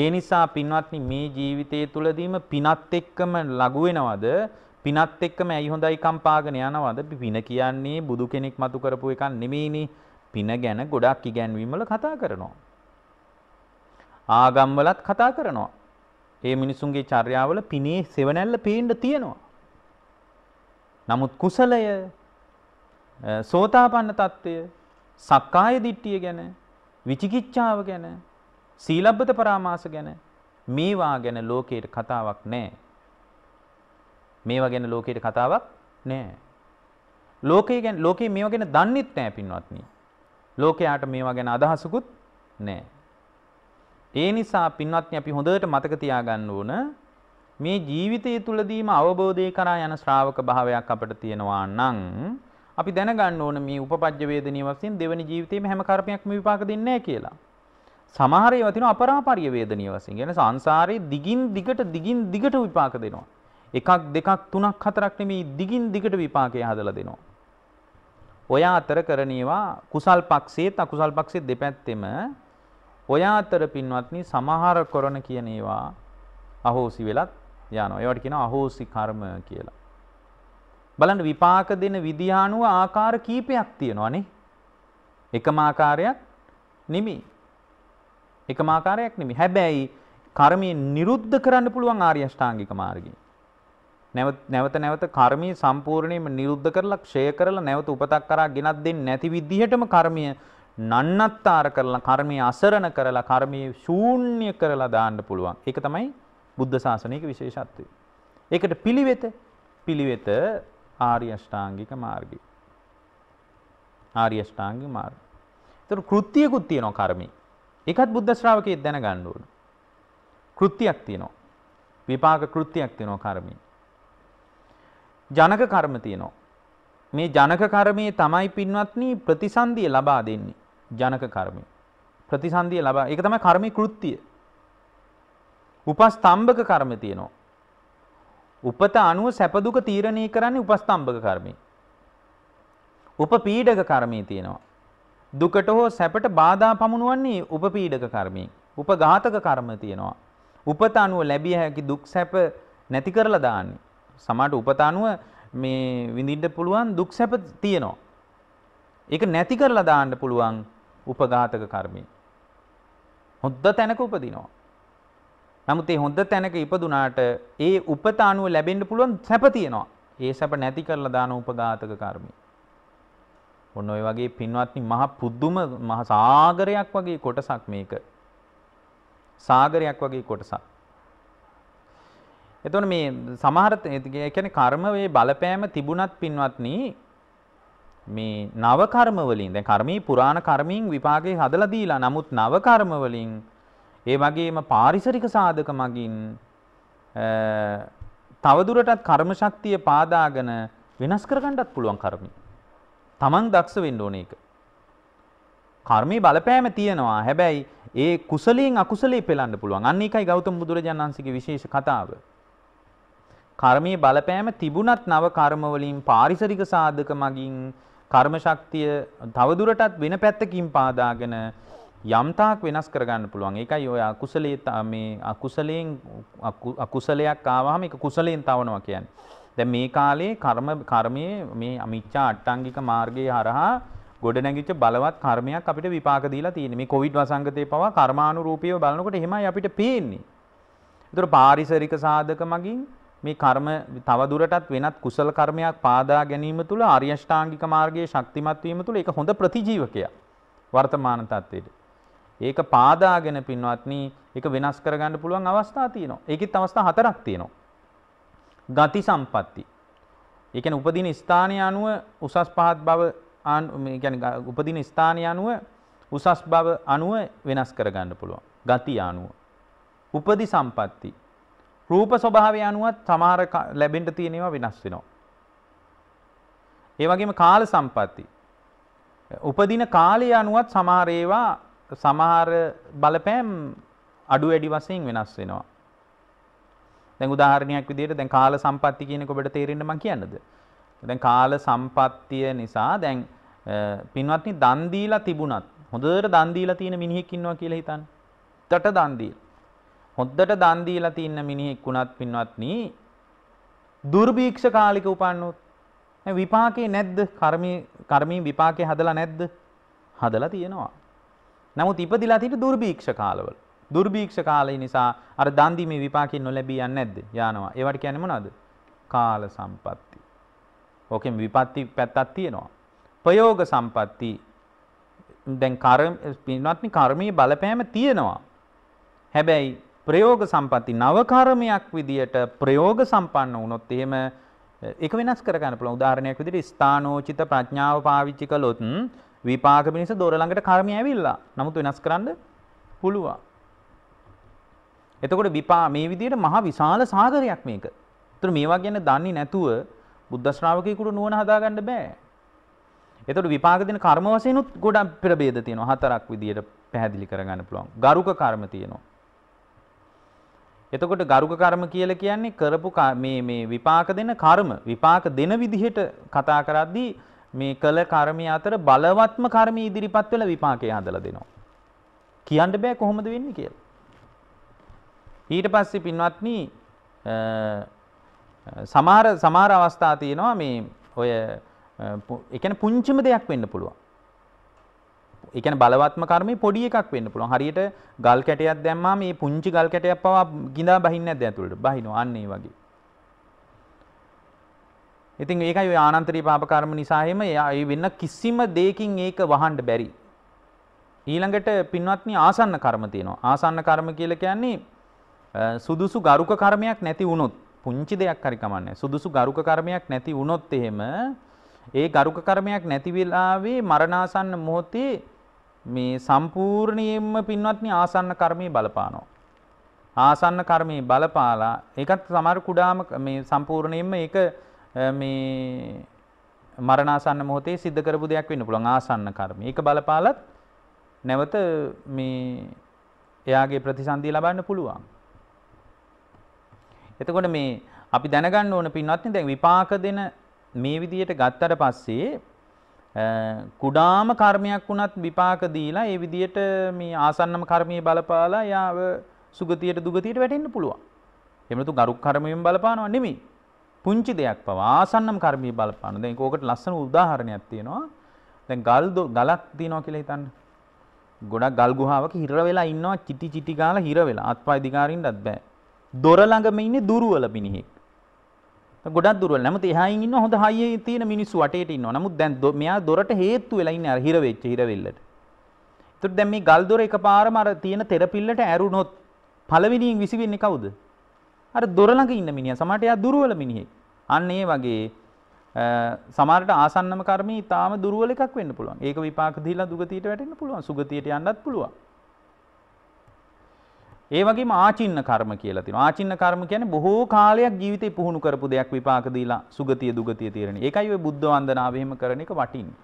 ඒ නිසා පින්වත්නි මේ ජීවිතයේ තුලදීම පිනත් එක්කම ලඟු වෙනවද පිනත් එක්කම ඇයි හොඳයි කම්පාගෙන යනවද? පින කියන්නේ බුදු කෙනෙක් මතු කරපු එකක් නෙමෙයිනේ. පින ගැන ගොඩක් ඉගැන්වීම් වල කතා කරනවා. ආගම් වලත් කතා කරනවා. ඒ මිනිසුන්ගේ චර්යාවල පිනේ සෙවණැල්ල පේන්න තියෙනවා. නමුත් කුසලය සෝතාපන්න తত্ত্বය සක්කාය දිට්ඨිය ගැන විචිකිච්ඡාව ගැන සීලබ්බත පරාමාස ගැන මේවා ගැන ලෝකයේ කතාවක් නැහැ. මේවා ගැන ලෝකයට කතාවක් නෑ. ලෝකයේ ගැන ලෝකයේ මේවා ගැන දන්නෙත් නෑ පින්වත්නි. ලෝකයාට මේවා ගැන අදහසකුත් නෑ. ඒ නිසා පින්වත්නි අපි හොඳට මතක තියාගන්න ඕන මේ ජීවිතය තුළදීම අවබෝධය කරා යන ශ්‍රාවක භාවයක් අපිට තියෙනවා නම් අපි දැනගන්න ඕන මේ උපපජ්ජ වේදනීය වශයෙන් දෙවෙනි ජීවිතේම හැම කර්මයක්ම විපාක දෙන්නේ නැහැ කියලා. සමහර ඒවා තියෙනවා අපරාපරිය වේදනීය වශයෙන්. කියන්නේ සංසාරේ දිගින් දිගට දිගින් දිගට විපාක දෙනවා. එකක් දෙකක් තුනක් හතරක් නෙමේ දිගින් දිගට විපාකය හදලා දෙනවා. ඔය අතර කරණේවා කුසල් පක්ෂේත් අකුසල් පක්ෂේ දෙපැත්තෙම ඔය අතර පින්වත්නි සමහර කරන කියන ඒවා අහෝසි වෙලත් යනවා. ඒවට කියනවා අහෝසි කර්ම කියලා. බලන්න විපාක දෙන විදිහ අනුව ආකාර කීපයක් තියෙනවා නේ. එකම ආකාරයක් නෙමෙයි. එකම ආකාරයක් නෙමෙයි. හැබැයි කර්මය නිරුද්ධ කරන්න පුළුවන් ආර්ය අෂ්ටාංගික මාර්ගයෙන්. නැවත නැවත කර්මී සම්පූර්ණයෙන්ම නිරුද්ධ කරලා ක්ෂය කරලා නැවත උපතක් කරා ගෙනත් දෙන්නේ නැති විදිහටම කර්මය නන්නත්තර කරලා කර්මයේ අසරණ කරලා කර්මයේ ශූන්‍ය කරලා දාන්න පුළුවන්. ඒක තමයි බුද්ධ ශාසනයේ විශේෂත්වය. ඒකට පිළිවෙත පිළිවෙත ආර්ය අෂ්ටාංගික මාර්ගය. ආර්ය අෂ්ටාංගික මාර්ගය. ඒතර කෘත්‍යකුත් තියෙනවා කර්මී. ඒකත් බුද්ධ ශ්‍රාවකයෙක් දැනගන්න ඕන. කෘත්‍යයක් තියෙනවා. විපාක කෘත්‍යයක් තියෙනවා කර්මී. ජනක කර්ම තියෙනවා. මේ ජනක කර්මයේ තමයි පින්වත්නි ප්‍රතිසන්දිය ලබා දෙන්නේ. ජනක කර්මය. ප්‍රතිසන්දිය ලබා. ඒක තමයි කර්මී කෘත්‍යය. උපස්තම්භක කර්ම තියෙනවා. උපත අනුව සැප දුක තීරණය කරන්නේ උපස්තම්භක කර්මය. උපපීඩක කර්මය තියෙනවා. දුකට හෝ සැපට බාධා පමුණුවන්නේ උපපීඩක කර්මයෙන්. උපඝාතක කර්ම තියෙනවා. උපත අනුව ලැබිය හැකි දුක් සැප නැති කරලා දාන්නේ සමාට උපතානුව මේ විඳින්න පුළුවන් දුක් සැප තියෙනවා. ඒක නැති කරලා දාන්න පුළුවන් උපඝාතක කර්මය. හොඳ තැනක උපදිනවා. නමුත් ඒ හොඳ තැනක ඉපදුනාට ඒ උපත අනුව ලැබෙන්න පුළුවන් සැප තියෙනවා. ඒ සැප නැති කරලා දාන උපඝාතක කර්මය. ඔන්න ඔය වගේ පින්වත්නි මහ පුදුම මහ සාගරයක් වගේ කොටසක් මේක. සාගරයක් වගේ කොටසක්. එතකොට මේ සමහර ඒ කියන්නේ කර්මයේ බලපෑම තිබුණත් පින්වත්නි මේ නව කර්ම වලින් දැන් කර්මී පුරාණ කර්මීන් විපාකේ හදලා දීලා නමුත් නව කර්ම වලින් ඒ වගේම පාරිසරික සාධක මගින් තවදුරටත් කර්ම ශක්තිය පාදාගෙන වෙනස් කරගන්නත් පුළුවන් කර්මී. Taman දක්ෂ වෙන්න ඕනේ ඒක. කර්මී බලපෑම තියෙනවා. හැබැයි ඒ කුසලයෙන් අකුසලයේ පෙළන්න පුළුවන්. අන්න ඒකයි ගෞතම බුදුරජාණන් වහන්සේගේ විශේෂ කතාව. කර්මයේ බලපෑම තිබුණත් නව කර්ම වලින් පාරිසරික සාධක මගින් කර්ම ශක්තිය තවදුරටත් වෙන පැත්තකින් පාදාගෙන යම්තාක් වෙනස් කරගන්න පුළුවන්. ඒකයි ඔය අකුසලයේ මේ අකුසලයෙන් අකුසලයක් ආවහම ඒක කුසලයෙන් තවනවා කියන්නේ. දැන් මේ කාලේ කර්ම කර්මයේ මේ අමිච්ඡා අට්ටාංගික මාර්ගයේ හරහා ගොඩනැගිච්ච බලවත් කර්මයක් අපිට විපාක දීලා තියෙන්නේ. මේ කොවිඩ් වසංගතයේ පවා කර්මානුරූපීව බලනකොට එහෙමයි අපිට පේන්නේ. ඒතර පාරිසරික සාධක මගින් මේ කර්ම තවදුරටත් වෙනත් කුසල කර්මයක් පාදා ගැනීම තුළ ආර්ය අෂ්ටාංගික මාර්ගයේ ශක්තිමත් වීම තුළ ඒක හොඳ ප්‍රතිජීවකයක් වර්තමාන තත්ත්වයට. ඒක පාදාගෙන පින්වත්නි ඒක වෙනස් කරගන්න පුළුවන් අවස්ථා තියෙනවා. ඒකෙත් අවස්ථා හතරක් තියෙනවා. ගති සම්පatti. ඒ කියන්නේ උපදින ස්ථානය අනුව උසස් පහත් බව ඒ කියන්නේ උපදින ස්ථානය අනුව උසස් බව අනුව වෙනස් කරගන්න පුළුවන්. ගති අනුව. උපදි සම්පatti රූප ස්වභාවය අනුවත් සමහර ලැබෙන්න තියෙනවා වෙනස් වෙනවා. ඒ වගේම කාල සම්පatti. උපදින කාලය අනුවත් සමහර ඒවා සමහර බලපෑම් අඩු වැඩි වශයෙන් වෙනස් වෙනවා. දැන් උදාහරණයක් විදිහට දැන් කාල සම්පatti කියනක ඔබට තේරෙන්න මම කියන්නද? දැන් කාල සම්පත්තිය නිසා දැන් පින්වත්නි දන් දීලා තිබුණත් හොඳට දන් දීලා තියෙන මිනිහෙක් ඉන්නවා කියලා හිතන්න. තට දන් දීලා හොද්දට දන් දීලා තින්න මිනිහෙක් වුණත් පින්වත්නි දුර්භීක්ෂ කාලික උපන්නොත් විපාකේ නැද්ද? කර්මී කර්මී විපාකේ හදලා නැද්ද? හදලා තියෙනවා. නමුත් ඉපදිලා තියෙන දුර්භීක්ෂ කාලවල දුර්භීක්ෂ කාලය නිසා අර දන් දීමේ විපාකේ නොලැබී යන්නේ නැද්ද? යනවා. ඒවට කියන්නේ මොනවද? කාල සම්පatti. ඕකෙන් විපatti පැත්තක් තියෙනවා. ප්‍රයෝග සම්පatti දැන් කර්ම පින්වත්නි කර්මයේ බලපෑම තියෙනවා. හැබැයි ප්‍රයෝග සම්පatti නවකර්මයක් විදියට ප්‍රයෝග සම්පන්න වුණොත් එහෙම ඒක වෙනස් කරගන්න පුළුවන්. උදාහරණයක් විදියට ස්ථානෝචිත ප්‍රඥාව පාවිච්චි කළොත් විපාක පිණිස දොර ළඟට කර්මය ඇවිල්ලා. නමුත් වෙනස් කරන්න පුළුවන්. එතකොට විපා මේ විදියට මහ විශාල සාගරයක් මේක. ඒතර මේවා ගැන දන්නේ නැතුව බුද්ධ ශ්‍රාවකයෙකුට නුවණ හදාගන්න බෑ. එතකොට විපාක දෙන කර්ම වශයෙන්ුත් ගොඩක් පෙරභේද තියෙනවා. හතරක් විදියට පැහැදිලි කරගන්න පුළුවන්. ගරුක කර්ම තියෙනවා. එතකොට ගරුක කර්ම කියලා කියන්නේ කරපු මේ මේ විපාක දෙන කර්ම විපාක දෙන විදිහට කතා කරද්දී මේ කළ කර්මය අතර බලවත්ම කර්ම ඉදිරිපත් වෙලා විපාකය හදලා දෙනවා. කියන්න බෑ කොහොමද වෙන්නේ කියලා. ඊට පස්සේ පින්වත්නි සමහර සමහර අවස්ථා තියෙනවා මේ ඔය ඒ කියන්නේ පුංචිම දෙයක් වෙන්න පුළුවන්. ඒ කියන්නේ බලවත්ම කර්මය පොඩි එකක් වෙන්න පුළුවන්. හරියට ගල් කැටයක් දැම්මා මේ පුංචි ගල් කැටයක් පවා ගිඳා බහින්නේ නැද්ද ඇතුළට? බහිනවා. අන්න ඒ වගේ. ඉතින් ඒකයි ওই ආනන්තරී පාප කර්ම නිසා එහෙම ඒ වෙන කිසිම දෙයකින් ඒක වහන්න බැරි. ඊළඟට පින්වත්නි ආසන්න කර්ම තියෙනවා. ආසන්න කර්ම කියලා කියන්නේ සුදුසු ගරුක කර්මයක් නැති වුණොත් පුංචි දෙයක් හරි කමන්නේ. සුදුසු ගරුක කර්මයක් නැති වුණොත් එහෙම ඒ ගරුක කර්මයක් නැති වෙලාවේ මරණාසන්න මොහොතේ මේ සම්පූර්ණයෙන්ම පින්වත්නි ආසන්න කර්මයේ බලපානවා. ආසන්න කර්මයේ බලපාලා ඒකත් සමහර කුඩාම මේ සම්පූර්ණයෙන්ම ඒක මේ මරණාසන්න මොහොතේ සිද්ධ කරපු දෙයක් වෙන්න පුළුවන් ආසන්න කර්ම. ඒක බලපාලත් නැවත මේ එයාගේ ප්‍රතිසන්දිය ලබන්න පුළුවන්. එතකොට මේ අපි දැනගන්න ඕන පින්වත්නි දැන් විපාක දෙන මේ විදියට ගත්තට පස්සේ කුඩාම කර්මයක් වුණත් විපාක දීලා ඒ විදියට මේ ආසන්නම කර්මයේ බලපාලා යාව සුගතියට දුගතියට වැටෙන්න පුළුවන්. එහෙම නැතු ගරුක් කර්මයෙන් බලපානවා නෙමෙයි. පුංචි දෙයක් පවා ආසන්නම කර්මයේ බලපානවා. දැන් ඒකකට ලස්සන උදාහරණයක් තියෙනවා. දැන් ගල් ගලක් දිනවා කියලා හිතන්න. ගොඩක් ගල් ගුහාවක හිර වෙලා ඉන්නවා චිටි චිටි ගාලා හිර වෙලා අත්පය දිගාරින්නත් බෑ. දොර ළඟම ඉන්නේ දුර්වල මිනිහෙක්. ගොඩක් දුරවල. නමුත් එහායින් ඉන්න හොඳ හයියේ තියෙන මිනිස්සු වටේට ඉන්නවා. නමුත් දැන් මෙයා දොරට හේතු වෙලා ඉන්නේ අර හිර වෙච්ච හිරවිල්ලට. එතකොට දැන් මේ ගල් දොර එකපාරම අර තියෙන තෙරපිල්ලට ඇරුණොත් පළවෙනියෙන් විසිවෙන්නේ කවුද? අර දොර ළඟ ඉන්න මිනිහා. සමහරට එයා දුර්වල මිනිහෙක්. අන්න ඒ වගේ සමහරට ආසන්නම කර්මී ඊටාම දුර්වල එකක් වෙන්න පුළුවන්. ඒක විපාක දීලා දුගතියට වැටෙන්න පුළුවන්. සුගතියට යන්නත් පුළුවන්. ඒ වගේම ආචින්න කර්ම කියලා තියෙනවා. ආචින්න කර්ම කියන්නේ බොහෝ කාලයක් ජීවිතේ පුහුණු කරපු දෙයක් විපාක දීලා සුගතිය දුගතිය తీරණ. ඒකයි ඔය බුද්ධ වන්දනාව එහෙම කරන එක වටින්නේ.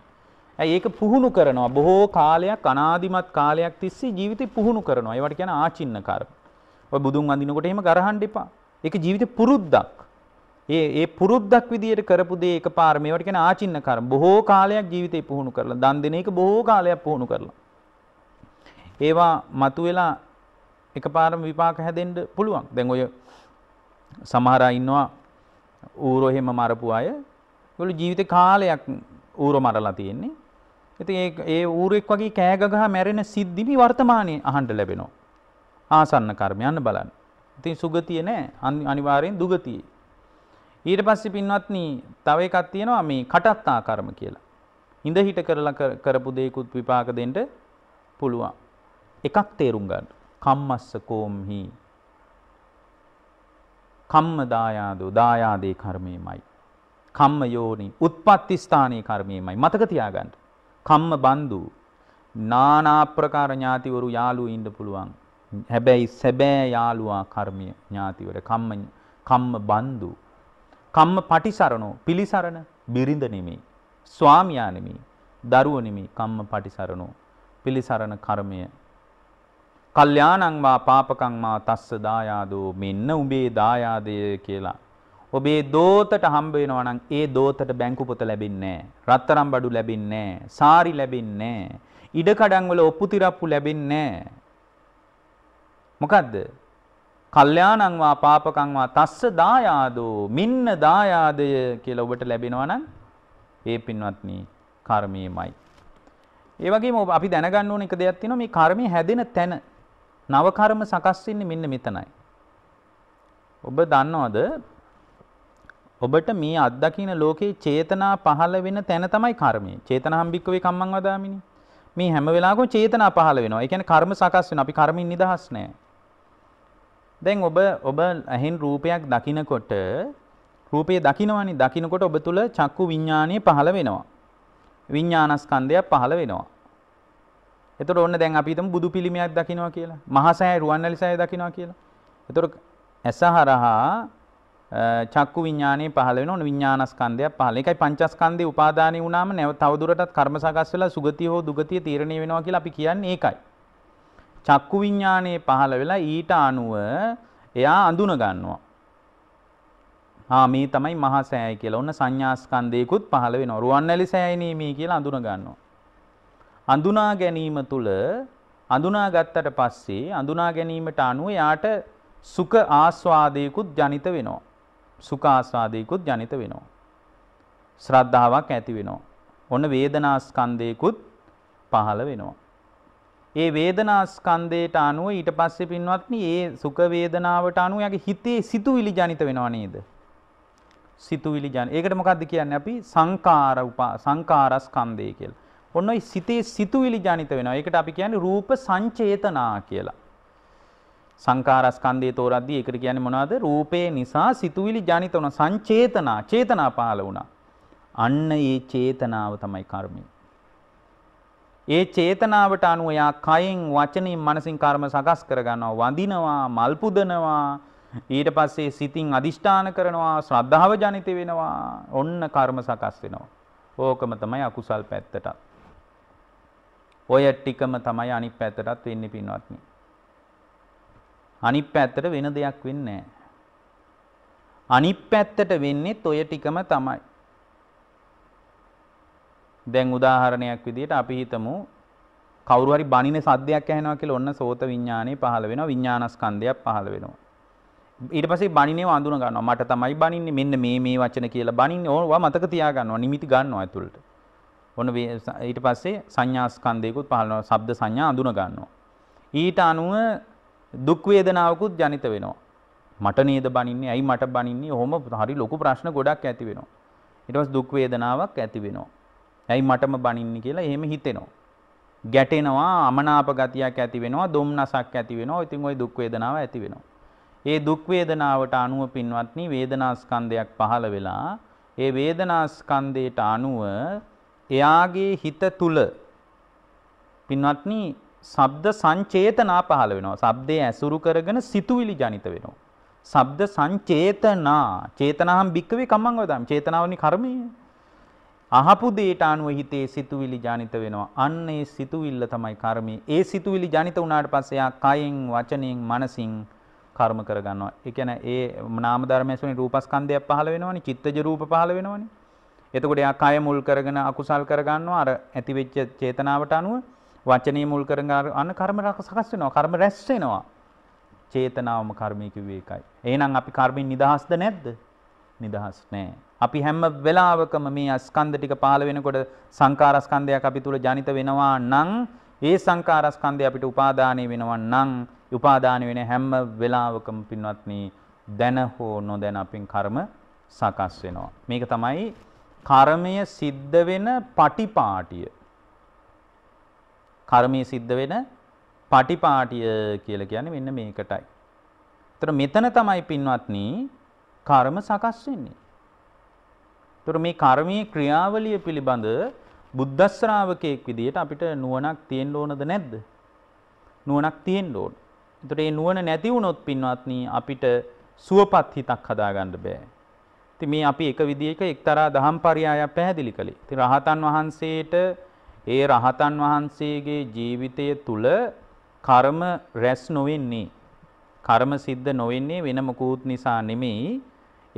ඇයි ඒක පුහුණු කරනවා. බොහෝ කාලයක් අනාදිමත් කාලයක් තිස්සේ ජීවිතේ පුහුණු කරනවා. ඒවට කියන ආචින්න කර්ම. ඔය බුදුන් වඳිනකොට එහෙම ගරහන්න එපා. ඒක ජීවිතේ පුරුද්දක්. ඒ ඒ පුරුද්දක් විදියට කරපු දේ එකපාර මේවට කියන ආචින්න කර්ම. බොහෝ කාලයක් ජීවිතේ පුහුණු කරලා දන් දෙන එක බොහෝ කාලයක් පුහුණු කරලා. ඒවා මතුවෙලා එකපාරම විපාක හැදෙන්න පුළුවන්. දැන් ඔය සමහර අය ඉන්නවා ඌරෝ එහෙම මරපු අය. ඒගොල්ලෝ ජීවිත කාලයක් ඌරෝ මරලා තියෙන්නේ. ඉතින් ඒ ඒ ඌරෙක් වගේ කෑ ගගහ මැරෙන සිද්ධි මේ වර්තමානයේ අහන්න ලැබෙනවා. ආසන්න කර්මයන් බලන්න. ඉතින් සුගතිය නෑ අනිවාර්යෙන් දුගතිය. ඊට පස්සේ පින්වත්නි තව එකක් තියෙනවා මේ කටත්තා කර්ම කියලා. ඉඳ හිට කරලා කරපු දේකුත් විපාක දෙන්න පුළුවන්. එකක් තේරුම් ගන්න. කම්මස්සකෝම්හි කම්ම දායාදෝ දායාදේ කර්මයමයි. කම්ම යෝනි උත්පත්ති ස්ථානයේ කර්මයමයි මතක තියාගන්න. කම්ම බන්දු නානාප්‍රකාර ඥාතිවරු යාළුවෝ ඉන්න පුළුවන්. හැබැයි සැබෑ යාළුවා කර්මය ඥාතිවර කම්ම කම්ම බන්දු කම්ම පටිසරණෝ පිලිසරණ බිරිඳ නෙමේ ස්වාමියා නෙමේ දරුවෝ නෙමේ කම්ම පටිසරණෝ පිලිසරණ කර්මය කල්යාණං වා පාපකං මා තස්ස දායාදෝ මෙන්න උඹේ දායාදය කියලා. ඔබේ දෝතට හම්බ වෙනවා නම් ඒ දෝතට බැංකු පොත ලැබෙන්නේ නැහැ. රත්තරන් බඩු ලැබෙන්නේ නැහැ. සාරි ලැබෙන්නේ නැහැ. ඉඩකඩම් වල ඔප්පු තිරප්පු ලැබෙන්නේ නැහැ. මොකද්ද? කල්යාණං වා පාපකං වා තස්ස දායාදෝ මෙන්න දායාදය කියලා ඔබට ලැබෙනවා නම් ඒ පින්වත්නි කර්මයමයි. ඒ වගේම අපි දැනගන්න ඕන එක දෙයක් තියෙනවා මේ කර්මය හැදෙන තැන නවකර්ම සකස් වෙන්නේ මෙන්න මෙතනයි. ඔබ දන්නවද ඔබට මේ අත්දකින ලෝකේ චේතනා පහළ වෙන තැන තමයි කර්මය. චේතනාම් භික්කවේ කම්මං වදාමිනි. මේ හැම වෙලාවකම චේතනා පහළ වෙනවා. ඒ කියන්නේ කර්ම සකස් වෙනවා. අපි කර්මින් නිදහස් නැහැ. දැන් ඔබ ඔබ ඇහෙන් රූපයක් දකිනකොට රූපේ දකිනවනේ. දකිනකොට ඔබ තුල චක්කු විඥානය පහළ වෙනවා. විඥානස්කන්ධය පහළ වෙනවා. එතකොට ඔන්න දැන් අපි හිතමු බුදු පිළිමයක් දකින්නවා කියලා. මහසෑය රුවන්වැලි සෑය දකින්නවා කියලා. එතකොට ඇසහරහා චක්කු විඥානේ පහළ වෙන ඕන විඥානස්කන්ධයක් පහළ. ඒකයි පංචස්කන්ධේ උපාදානෙ වුණාම නැව තවදුරටත් කර්ම සකස් වෙලා සුගතිය හෝ දුගතිය තීරණය වෙනවා කියලා අපි කියන්නේ ඒකයි. චක්කු විඥානේ පහළ වෙලා ඊට අනුව එයා අඳුන ගන්නවා. ආ මේ තමයි මහා සෑය කියලා. ඔන්න සංඥාස්කන්ධේකුත් පහළ වෙනවා. රුවන්වැලි සෑයනේ මේ කියලා අඳුන ගන්නවා. අඳුනා ගැනීම තුළ අඳුනා ගත්තට පස්සේ අඳුනා ගැනීමට අනුව යාට සුඛ ආස්වාදයකුත් ජනිත වෙනවා. සුඛ ආස්වාදයකුත් ජනිත වෙනවා. ශ්‍රද්ධාවක් ඇති වෙනවා. ඔන්න වේදනාස්කන්ධයකුත් පහළ වෙනවා. ඒ වේදනාස්කන්ධයට අනුව ඊට පස්සේ පින්වත්නි ඒ සුඛ වේදනාවට අනුව යගේ හිතේ සිතුවිලි ජනිත වෙනවා නේද? සිතුවිලි ජන. ඒකට මොකද්ද කියන්නේ අපි සංකාර උපා සංකාරස්කන්ධය කියලා. ඔන්න ඔය සිතේ සිතුවිලි ජනිත වෙනවා. ඒකට අපි කියන්නේ රූප සංචේතනා කියලා. සංකාරස්කන්ධය තෝරද්දී ඒකට කියන්නේ මොනවද? රූපේ නිසා සිතුවිලි ජනිත වුණ සංචේතනා, චේතනා පහළ වුණා. අන්න ඒ චේතනාව තමයි කර්මය. ඒ චේතනාවට අනුව යා කයෙන්, වචනයෙන්, මනසින් කර්ම සකස් කරගන්නවා, වඳිනවා, මල් පුදනවා, ඊට පස්සේ සිතින් අදිෂ්ඨාන කරනවා ශ්‍රද්ධාව ජනිත වෙනවා ඔන්න කර්ම සකස් වෙනවා ඕකම තමයි අකුසල් පැත්තටත් ඔය ටිකම තමයි අනිත් පැත්තටත් වෙන්නේ පින්වත්නි. අනිත් පැත්තට වෙන දෙයක් වෙන්නේ නැහැ. අනිත් පැත්තට වෙන්නේත් ඔය ටිකම තමයි. දැන් උදාහරණයක් විදිහට අපි හිතමු කවුරු හරි බණින සද්දයක් ඇහෙනවා කියලා ඔන්න සෝත විඥානේ පහළ වෙනවා විඥානස්කන්ධයක් පහළ වෙනවා. ඊට පස්සේ බණිනේ වඳුන ගන්නවා මට තමයි බණින්නේ මෙන්න මේ මේ වචන කියලා බණින්නේ ඕවා මතක තියා ගන්නවා නිමිති ගන්නවා ඇතුළට. ඔන්න ඊට පස්සේ සංඥා ස්කන්ධයකුත් පහළනවා. ශබ්ද සංඥා අඳුන ගන්නවා. ඊට අනුව දුක් වේදනාවකුත් ජනිත වෙනවා. මට නේද බනින්නේ? ඇයි මට බනින්නේ? ඔහොම හරි ලොකු ප්‍රශ්න ගොඩක් ඇති වෙනවා. ඊට පස්සේ දුක් වේදනාවක් ඇති වෙනවා. ඇයි මටම බනින්නේ කියලා එහෙම හිතෙනවා. ගැටෙනවා, අමනාප ගතියක් ඇති වෙනවා, දුම්නසක් ඇති වෙනවා. ඉතින් ওই දුක් වේදනාව ඇති වෙනවා. ඒ දුක් වේදනාවට අනුව පින්වත්නි වේදනා ස්කන්ධයක් පහළ වෙලා ඒ වේදනා ස්කන්ධයට අනුව එයාගේ හිත තුල පින්වත්නි ශබ්ද සංචේතනා පහළ වෙනවා. ශබ්දය ඇසුරු කරගෙන සිතුවිලි ජනිත වෙනවා. ශබ්ද සංචේතනා චේතනාම් භික්කවේ කම්මං වදම් චේතනාවනි කර්මය. අහපු දේට අනුව හිතේ සිතුවිලි ජනිත වෙනවා. අන්න ඒ සිතුවිල්ල තමයි කර්මය. ඒ සිතුවිලි ජනිත වුණාට පස්සේ යා කයෙන්, වචනෙන්, මනසින් කර්ම කරගන්නවා. ඒ කියන්නේ ඒ නාම ධර්ම ඇසුනේ රූපස්කන්ධයක් පහළ වෙනවනේ, චිත්තජ රූප පහළ වෙනවනේ. එතකොට එයා කය මුල් කරගෙන අකුසල් කරගන්නවා අර ඇති වෙච්ච චේතනාවට අනුව වචනේ මුල් කරගෙන අන්න කර්ම සකස් වෙනවා කර්ම රැස් වෙනවා චේතනාවම කර්මය කිව්වේ එකයි එහෙනම් අපි කර්මෙන් නිදහස්ද නැද්ද නිදහස් නෑ අපි හැම වෙලාවකම මේ අස්කන්ධ ටික පහළ වෙනකොට සංකාරස්කන්ධයක් අපි තුල ජනිත වෙනවා නම් ඒ සංකාරස්කන්ධය අපිට උපාදානය වෙනවා නම් උපාදානය වෙන හැම වෙලාවකම පින්වත්නි දැන හෝ නොදැන අපින් කර්ම සකස් වෙනවා මේක තමයි කර්මය සිද්ධ වෙන පටිපාටිය කර්මය සිද්ධ වෙන පටිපාටිය කියලා කියන්නේ මෙන්න මේකටයි. ඒතර මෙතන තමයි පින්වත්නි කර්ම සකස් වෙන්නේ. ඒතර මේ කර්මයේ ක්‍රියාවලිය පිළිබඳ බුද්ධ ශ්‍රාවකයෙක් විදියට අපිට නුවණක් තියෙන්න ඕනද නැද්ද? නුවණක් තියෙන්න ඕන. ඒතර මේ නුවණ නැති වුණොත් පින්වත්නි අපිට සුවපත් හිතක් හදාගන්න බෑ. ඉතින් මේ අපි එක විදිහක එක්තරා දහම් පරයයක් පැහැදිලි කළේ. ඉතින් රහතන් වහන්සේට ඒ රහතන් වහන්සේගේ ජීවිතය තුල කර්ම රැස් නොවෙන්නේ. කර්ම සිද්ධ නොවෙන්නේ වෙන මොකුත් නිසා නෙමෙයි.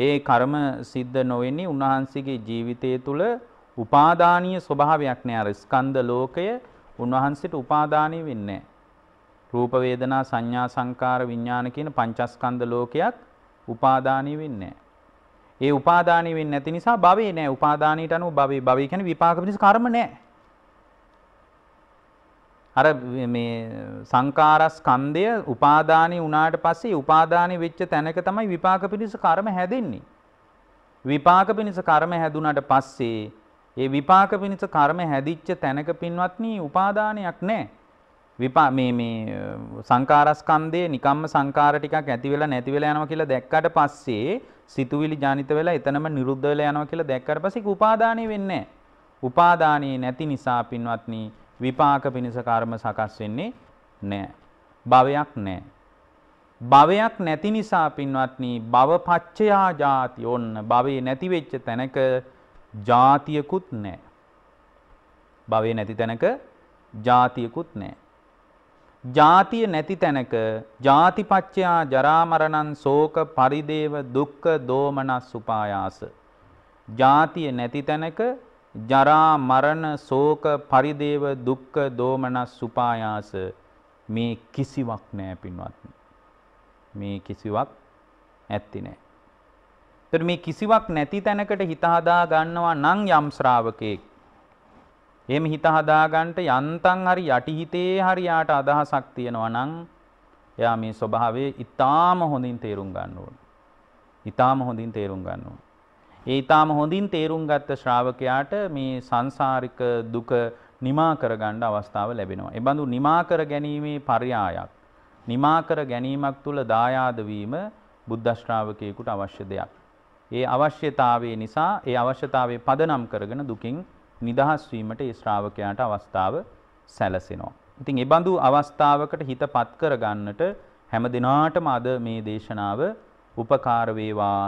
ඒ කර්ම සිද්ධ නොවෙන්නේ උන්වහන්සේගේ ජීවිතය තුල උපාදානීය ස්වභාවයක් නෑ. අර ස්කන්ධ ලෝකය උන්වහන්සේට උපාදානීය වෙන්නේ නෑ. රූප වේදනා සංඥා සංකාර විඥාන කියන පංචස්කන්ධ ලෝකයක් උපාදානීය වෙන්නේ නෑ. ඒ උපාදානය වෙන්නේ නැති නිසා භවේ නැහැ. උපාදානයට අනුව භවේ භවේ කියන්නේ විපාක පිණිස කර්ම නැහැ. අර මේ සංකාරස්කන්ධය උපාදානී වුණාට පස්සේ උපාදානී වෙච්ච තැනක තමයි විපාක පිණිස කර්ම හැදෙන්නේ. විපාක පිණිස කර්ම හැදුනට පස්සේ ඒ විපාක පිණිස කර්ම හැදිච්ච තැනක පින්වත්නි උපාදානයක් නැහැ. විපා මේ මේ සංකාරස්කන්ධයේ නිකම්ම සංකාර ටිකක් ඇති වෙලා නැති වෙලා යනවා කියලා දැක්කට පස්සේ සිතුවිලි ජනිත වෙලා එතනම නිරුද්ධ වෙලා යනවා කියලා දැක්කට පස්සේ ඒක උපාදානෙ වෙන්නේ නැහැ. උපාදානයේ නැති නිසා පින්වත්නි විපාක පිණිස කර්ම සකස් වෙන්නේ නැහැ. භවයක් නැහැ. භවයක් නැති නිසා පින්වත්නි භවපච්චයා ජාති ඔන්න භවේ නැති වෙච්ච තැනක ජාතියකුත් නැහැ. භවේ නැති තැනක ජාතියකුත් නැහැ. ජාතිය නැති තැනක ජාතිපච්චයා ජරාමරණන් සෝක පරිදේව දුක්ක දෝමනස් උපායාස. ජාතිය නැති තැනක ජරාමරණ සෝක පරිදේව දුක්ක දෝමනස් උපායාස මේ කිසිවක් නෑ පින්වත්. මේ කිසිවක් ඇත්ති නෑ. තර මේ කිසිවක් නැති තැනකට හිතහදා ගන්නවා නං යම් ශ්‍රාවකයෙක් එහෙම හිත හදාගන්න යන්තම් හරි යටිහිතේ හරි යාට අදහසක් තියෙනවා නම් එයා මේ ස්වභාවය ඊටාම හොඳින් තේරුම් ගන්න ඕන. ඊටාම හොඳින් තේරුම් ගන්න ඕන. ඒ ඊටාම හොඳින් තේරුම් ගත්ත ශ්‍රාවකයාට මේ සංසාරික දුක නිමා කරගන්න අවස්ථාව ලැබෙනවා. ඒ බඳු නිමා කර ගැනීමේ පරයායක්. නිමා කර ගැනීමක් තුල දායාද වීම බුද්ධ ශ්‍රාවකයෙකුට අවශ්‍ය දෙයක්. ඒ අවශ්‍යතාවය නිසා ඒ අවශ්‍යතාවය පදනම් කරගෙන දුකින් නිදහස් වීමට ඒ ශ්‍රාවකයාට අවස්ථාව සැලසෙනවා. ඉතින් ඒ බඳු අවස්ථාවකට හිතපත් කර ගන්නට හැම දිනාටම අද මේ දේශනාව උපකාර වේවා